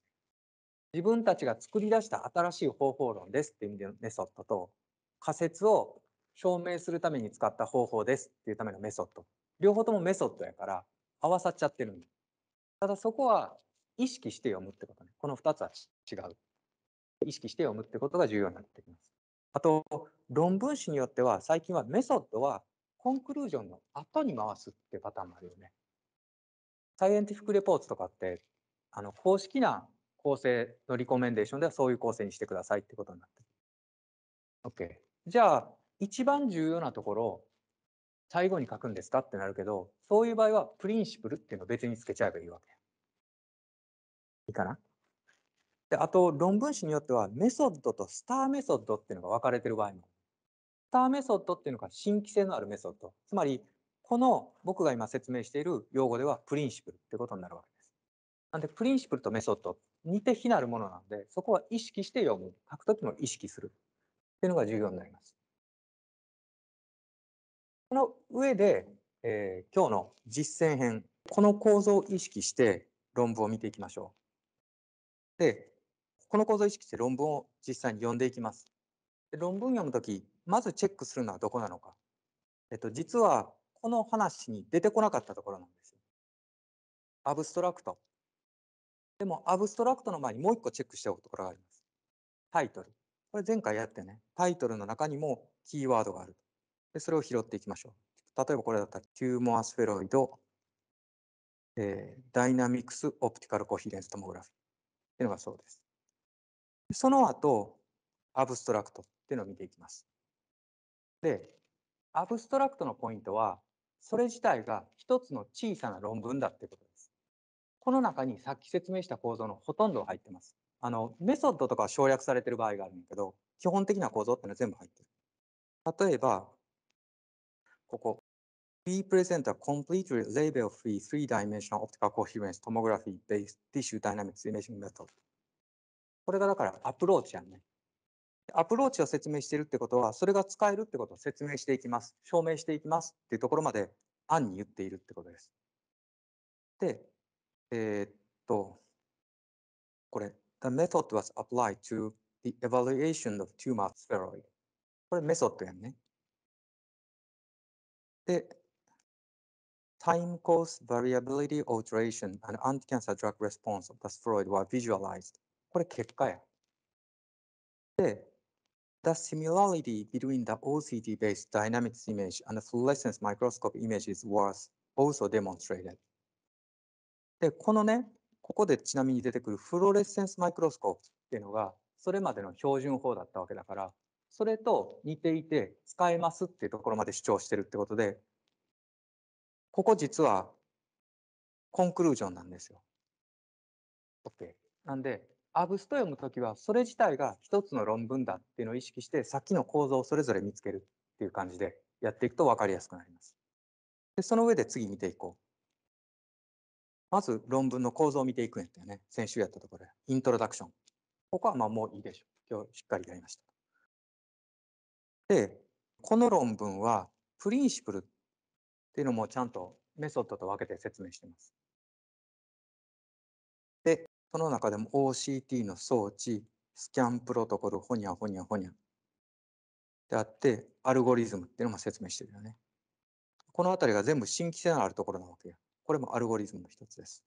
自分たちが作り出した新しい方法論ですっていう意味でのメソッドと、仮説を証明するために使った方法ですっていうためのメソッド。両方ともメソッドやから合わさっちゃってるんだ。ただそこは意識して読むってことね。この2つは違う。意識して読むってことが重要になってきます。あと、論文誌によっては最近はメソッドはコンクルージョンの後に回すっていうパターンもあるよね。サイエンティフィックレポートとかって、あの、公式な構成のリコメンデーションではそういう構成にしてくださいってことになってる。OK。じゃあ、一番重要なところ、最後に書くんですかってなるけど、そういう場合は、プリンシプルっていうのを別につけちゃえばいいわけ。いいかなで、あと、論文誌によっては、メソッドとスターメソッドっていうのが分かれてる場合も。スターメソッドっていうのが新規性のあるメソッド。つまり、この僕が今説明している用語ではプリンシプルってことになるわけです。なんでプリンシプルとメソッド似て非なるものなのでそこは意識して読む書くときも意識するっていうのが重要になります。この上で、えー、今日の実践編この構造を意識して論文を見ていきましょう。でこの構造を意識して論文を実際に読んでいきます。で論文読むときまずチェックするのはどこなのか。えっと、実はこの話に出てこなかったところなんですよ。アブストラクト。でも、アブストラクトの前にもう一個チェックしておくところがあります。タイトル。これ前回やってね、タイトルの中にもキーワードがある。でそれを拾っていきましょう。例えばこれだったら、ヒューモアスフェロイド、えー、ダイナミクス・オプティカル・コヒレンス・トモグラフィーっていうのがそうです。その後、アブストラクトっていうのを見ていきます。で、アブストラクトのポイントは、それ自体が一つの小さな論文だってことです。この中にさっき説明した構造のほとんどが入ってます。あの、メソッドとかは省略されてる場合があるんだけど、基本的な構造ってのは全部入ってる。例えば、ここ、We present a complete label-free three-dimensional optical coherence tomography-based tissue dynamics imaging method。これがだからアプローチやんね。アプローチを説明しているってことは、それが使えるってことを説明していきます。証明していきますっていうところまで案に言っているってことです。で、えー、っと、これ、The method was applied to the evaluation of tumor spheroid. これメソッドやんね。で、Time course variability alteration and anti-cancer drug response of the spheroid were visualized. これ結果や。で、The similarity between the OCT-based dynamics image and the fluorescence microscope images was also demonstrated. で、このね、ここでちなみに出てくるフロレッセンスマイクロスコープっていうのが、それまでの標準法だったわけだから、それと似ていて使えますっていうところまで主張してるってことで、ここ実はコンクルージョンなんですよ。OK。なんで、アブストヨの時はそれ自体が一つの論文だっていうのを意識してさっきの構造をそれぞれ見つけるっていう感じでやっていくと分かりやすくなります。でその上で次見ていこう。まず論文の構造を見ていくんやったよね。先週やったところで。イントロダクション。ここはまあもういいでしょう。今日しっかりやりました。で、この論文はプリンシプルっていうのもちゃんとメソッドと分けて説明してます。その中でも OCT の装置、スキャンプロトコル、ほにゃほにゃほにゃであって、アルゴリズムっていうのも説明してるよね。このあたりが全部新規性のあるところなわけや。これもアルゴリズムの一つです。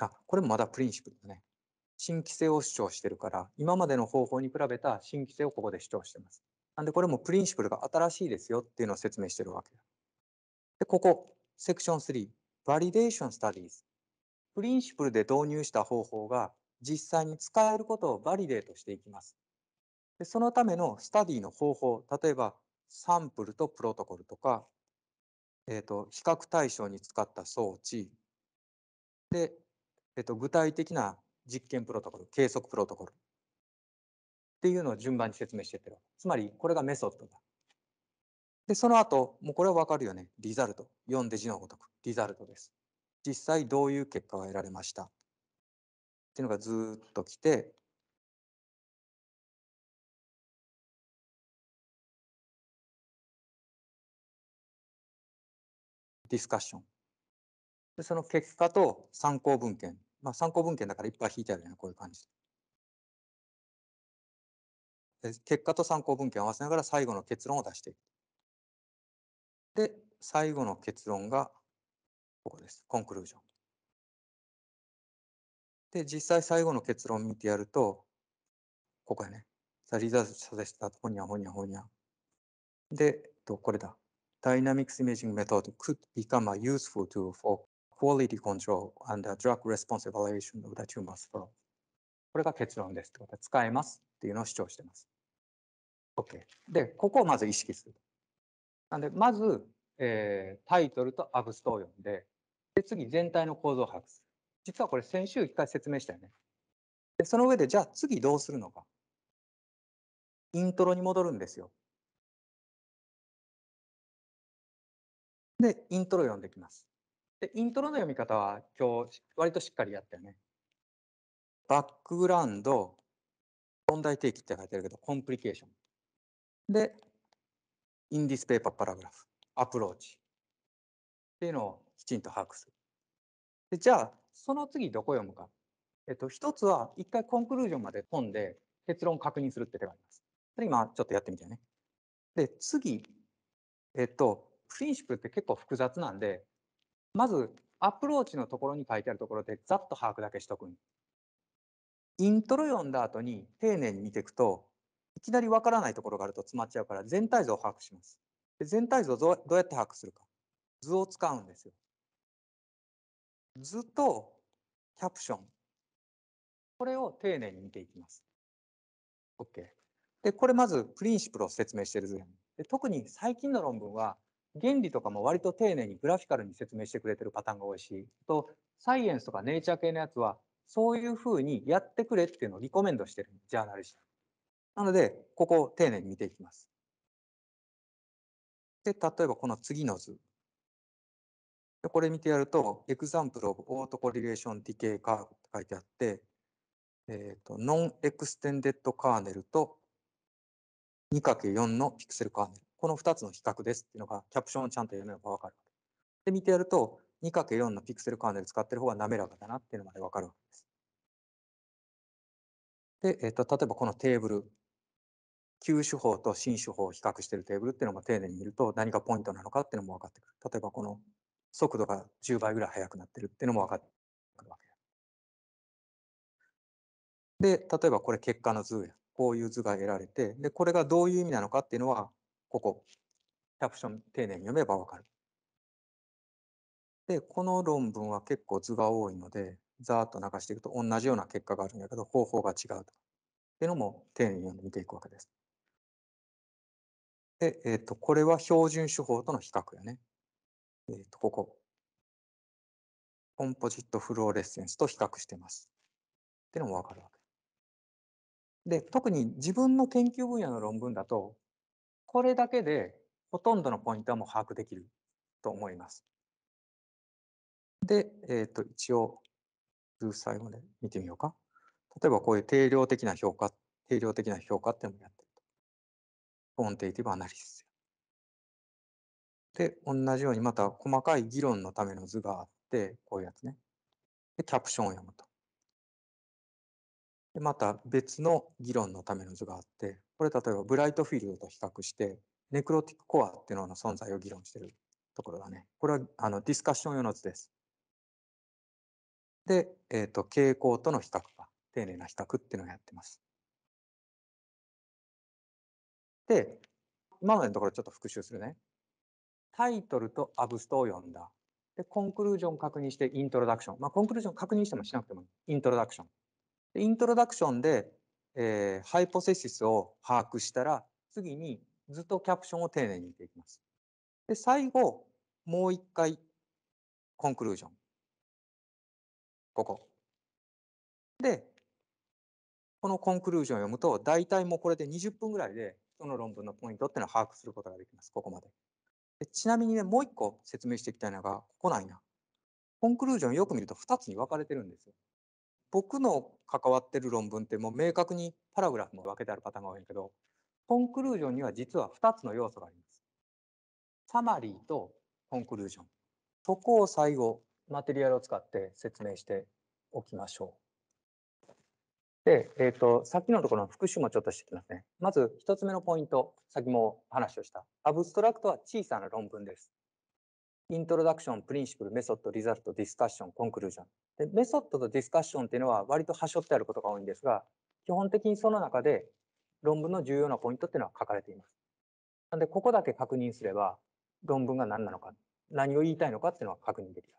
あ、これもまだプリンシプルだね。新規性を主張してるから、今までの方法に比べた新規性をここで主張してます。なんでこれもプリンシプルが新しいですよっていうのを説明してるわけだ。で、ここ、セクション3、バリデーションスタディーズ。プリンシプルで導入した方法が実際に使えることをバリデートしていきます。でそのためのスタディの方法、例えばサンプルとプロトコルとか、えーと、比較対象に使った装置、で、えーと、具体的な実験プロトコル、計測プロトコルっていうのを順番に説明していってるつまり、これがメソッドだ。で、その後、もうこれはわかるよね。リザルト。読んで字のごとく。リザルトです。実際どういう結果が得られましたっていうのがずっと来てディスカッションでその結果と参考文献まあ参考文献だからいっぱい引いてあるよねこういう感じで結果と参考文献を合わせながら最後の結論を出していくで最後の結論がここです。コンクルージョン。で、実際最後の結論を見てやると、ここやね。さあ、リザーズさせた、と、ほにゃほにゃほにゃ。で、と、これだ。ダイナミ m i c s Imaging m e t could become a useful tool for quality control and drug response evaluation of the tumor's flow. これが結論ですってことで、使えますっていうのを主張してます。OK。で、ここをまず意識する。なんで、まず、えー、タイトルとアブストを読んで、で、次、全体の構造を把握する。実はこれ先週一回説明したよね。で、その上で、じゃあ次どうするのか。イントロに戻るんですよ。で、イントロ読んできます。で、イントロの読み方は今日割としっかりやったよね。バックグラウンド、問題提起って書いてあるけど、コンプリケーション。で、インディスペーパーパラグラフ、アプローチ。っていうのをきちんと把握する。でじゃあ、その次どこ読むか。えっと、一つは、一回コンクルージョンまで飛んで、結論確認するって手があります。それ今、ちょっとやってみてね。で、次、えっと、プリンシプルって結構複雑なんで、まず、アプローチのところに書いてあるところで、ざっと把握だけしとくイントロ読んだ後に、丁寧に見ていくと、いきなりわからないところがあると詰まっちゃうから、全体像を把握します。で全体像をどうやって把握するか。図を使うんですよ。図とキャプション。これを丁寧に見ていきます。OK。で、これまずプリンシプルを説明している図で。特に最近の論文は原理とかも割と丁寧にグラフィカルに説明してくれてるパターンが多いし、とサイエンスとかネイチャー系のやつはそういうふうにやってくれっていうのをリコメンドしてるジャーナリスト。なので、ここを丁寧に見ていきます。で、例えばこの次の図。でこれ見てやると、example of autocorrelation decay curve って書いてあって、えっ、ー、と、non-extended kernel と 2×4 のピクセルカーネル。この2つの比較ですっていうのが、キャプションをちゃんと読めばわかるわけ。で、見てやると、2×4 のピクセルカーネル使ってる方が滑らかだなっていうのまでわかるわけです。で、えっ、ー、と、例えばこのテーブル、旧手法と新手法を比較しているテーブルっていうのも丁寧に見ると何がポイントなのかっていうのも分かってくる。例えばこの速度が10倍ぐらい速くなってるっていうのも分かってくるわけで、例えばこれ結果の図や。こういう図が得られて、で、これがどういう意味なのかっていうのは、ここ、キャプション丁寧に読めばわかる。で、この論文は結構図が多いので、ざーっと流していくと同じような結果があるんだけど、方法が違うと。っていうのも丁寧に読んで見ていくわけです。で、えっ、ー、と、これは標準手法との比較やね。えっ、ー、と、ここ、コンポジットフローレッセンスと比較してます。ってのもわかるわけ。で、特に自分の研究分野の論文だと、これだけでほとんどのポイントはもう把握できると思います。で、えっ、ー、と、一応、数後まで見てみようか。例えばこういう定量的な評価、定量的な評価っていうのもやってると。コンテイティブアナリシス。で、同じようにまた細かい議論のための図があって、こういうやつね。で、キャプションを読むと。で、また別の議論のための図があって、これ例えばブライトフィールドと比較して、ネクロティックコアっていうのの存在を議論してるところだね。これはあのディスカッション用の図です。で、えっ、ー、と、傾向との比較か、丁寧な比較っていうのをやってます。で、今までのところちょっと復習するね。タイトルとアブストを読んだ。で、コンクルージョン確認してイントロダクション。まあ、コンクルージョン確認してもしなくてもいい。イントロダクション。で、イントロダクション。で、イントロダクションで、えー、ハイポセシスを把握したら、次にずっとキャプションを丁寧に見ていきます。で、最後、もう一回、コンクルージョン。ここ。で、このコンクルージョンを読むと、大体もうこれで20分ぐらいで、その論文のポイントっていうのを把握することができます。ここまで。でちなみにね、もう一個説明していきたいのが、ここないな。コンクルージョンよく見ると2つに分かれてるんですよ。僕の関わってる論文ってもう明確にパラグラフも分けてあるパターンが多いんけど、コンクルージョンには実は2つの要素があります。サマリーとコンクルージョン。そこを最後、マテリアルを使って説明しておきましょう。で、えっ、ー、と、さっきのところの復習もちょっとしていきますね。まず、一つ目のポイント、先も話をした。アブストラクトは小さな論文です。イントロダクション、プリンシプル、メソッド、リザルト、ディスカッション、コンクルージョン。で、メソッドとディスカッションっていうのは割と端折ってあることが多いんですが、基本的にその中で論文の重要なポイントっていうのは書かれています。なんで、ここだけ確認すれば、論文が何なのか、何を言いたいのかっていうのは確認できる。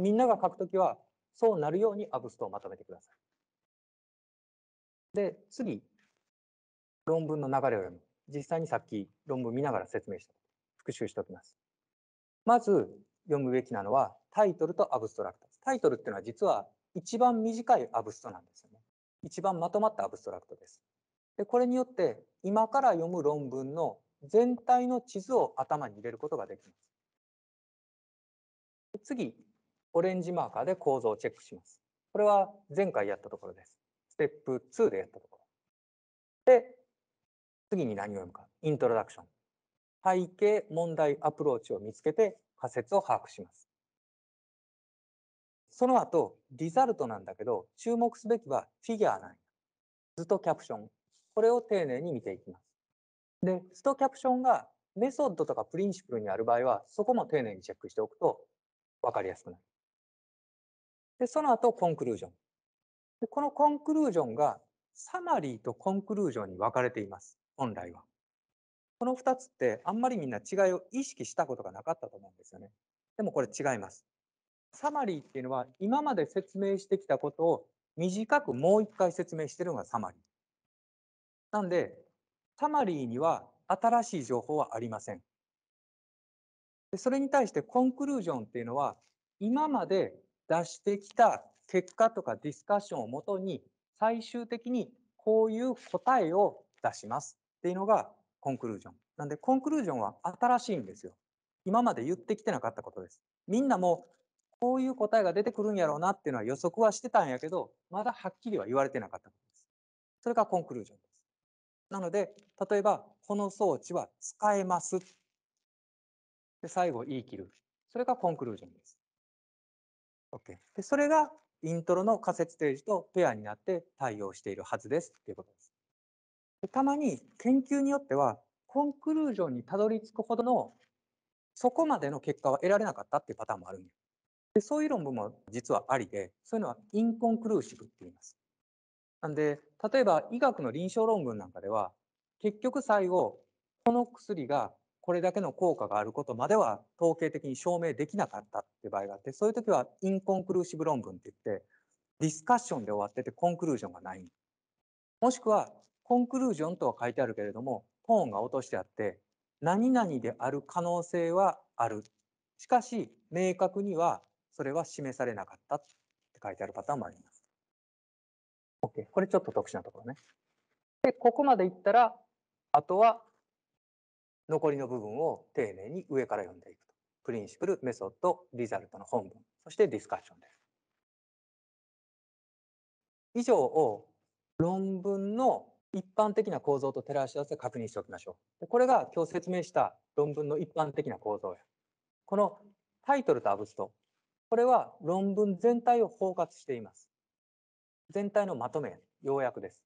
みんなが書くときは、そうなるようにアブストをまとめてください。で、次、論文の流れを読む。実際にさっき論文見ながら説明した。復習しておきます。まず読むべきなのはタイトルとアブストラクトです。タイトルっていうのは実は一番短いアブストなんですよね。一番まとまったアブストラクトです。で、これによって今から読む論文の全体の地図を頭に入れることができます。次、オレンジマーカーで構造をチェックします。これは前回やったところです。ステップ2でやったところ。で、次に何を読むか。イントロダクション。背景、問題、アプローチを見つけて仮説を把握します。その後、リザルトなんだけど、注目すべきはフィギュアなんや。ズとキャプション。これを丁寧に見ていきます。で、ズとキャプションがメソッドとかプリンシプルにある場合は、そこも丁寧にチェックしておくと分かりやすくなる。で、その後、コンクルージョン。でこのコンクルージョンがサマリーとコンクルージョンに分かれています、本来は。この2つってあんまりみんな違いを意識したことがなかったと思うんですよね。でもこれ違います。サマリーっていうのは今まで説明してきたことを短くもう一回説明してるのがサマリー。なんで、サマリーには新しい情報はありません。それに対してコンクルージョンっていうのは今まで出してきた結果とかディスカッションをもとに最終的にこういう答えを出しますっていうのがコンクルージョン。なんでコンクルージョンは新しいんですよ。今まで言ってきてなかったことです。みんなもこういう答えが出てくるんやろうなっていうのは予測はしてたんやけど、まだはっきりは言われてなかったことです。それがコンクルージョンです。なので、例えば、この装置は使えます。で、最後言い切る。それがコンクルージョンです。OK。で、それがイントロの仮説定時とペアになって対応しているはずですということです。でたまに研究によってはコンクルージョンにたどり着くほどのそこまでの結果は得られなかったっていうパターンもあるんです。でそういう論文も実はありで、そういうのはインコンクルーシブって言います。なんで、例えば医学の臨床論文なんかでは、結局最後、この薬がこれだけの効果があることまでは統計的に証明できなかったっていう場合があって、そういう時はインコンクルーシブ論文って言って、ディスカッションで終わっててコンクルージョンがない。もしくは、コンクルージョンとは書いてあるけれども、トーンが落としてあって、何々である可能性はある。しかし、明確にはそれは示されなかったって書いてあるパターンもあります。OK。これちょっと特殊なところね。で、ここまでいったら、あとは残りの部分を丁寧に上から読んでいくと。プリンシプル、メソッド、リザルトの本文、そしてディスカッションです。以上を論文の一般的な構造と照らし合わせて確認しておきましょう。これが今日説明した論文の一般的な構造や。このタイトルとアブスト、これは論文全体を包括しています。全体のまとめ、要約です。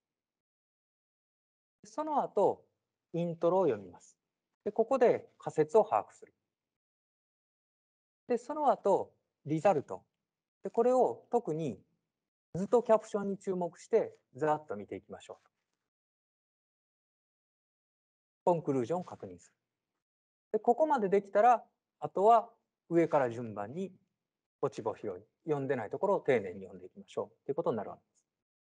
その後、イントロを読みます。で、ここで仮説を把握する。で、その後、リザルト。で、これを特に図とキャプションに注目して、ざっと見ていきましょう。コンクルージョンを確認する。で、ここまでできたら、あとは上から順番に落ち穂拾い、読んでないところを丁寧に読んでいきましょうということになるわけで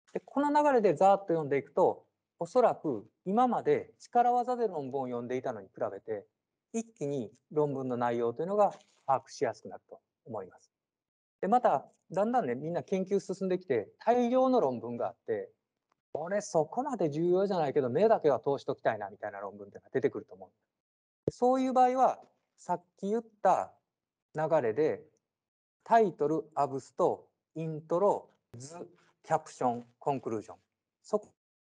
す。で、この流れでざっと読んでいくと、おそらく今まで力技で論文を読んでいたのに比べて、一気に論文の内容というのが把握しやすくなると思います。で、また、だんだんね、みんな研究進んできて、大量の論文があって、俺そこまで重要じゃないけど、目だけは通しときたいなみたいな論文っていうのが出てくると思う。そういう場合は、さっき言った流れで、タイトル、アブスト、イントロ、図、キャプション、コンクルージョン。そこ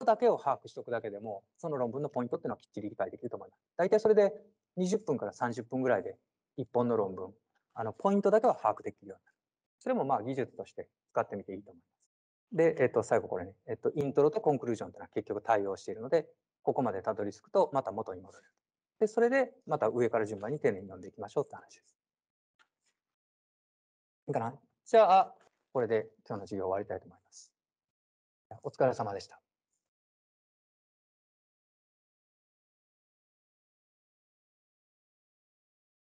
だけを把握しておくだけでも、その論文のポイントっていうのはきっちり理解できると思います。大体それで20分から30分ぐらいで1本の論文、あのポイントだけは把握できるようになる。それもまあ技術として使ってみていいと思います。で、えっと、最後これね、えっと、イントロとコンクルージョンていうのは結局対応しているので、ここまでたどり着くとまた元に戻る。で、それでまた上から順番に丁寧に読んでいきましょうって話です。いいかなじゃあ、これで今日の授業終わりたいと思います。お疲れ様でした。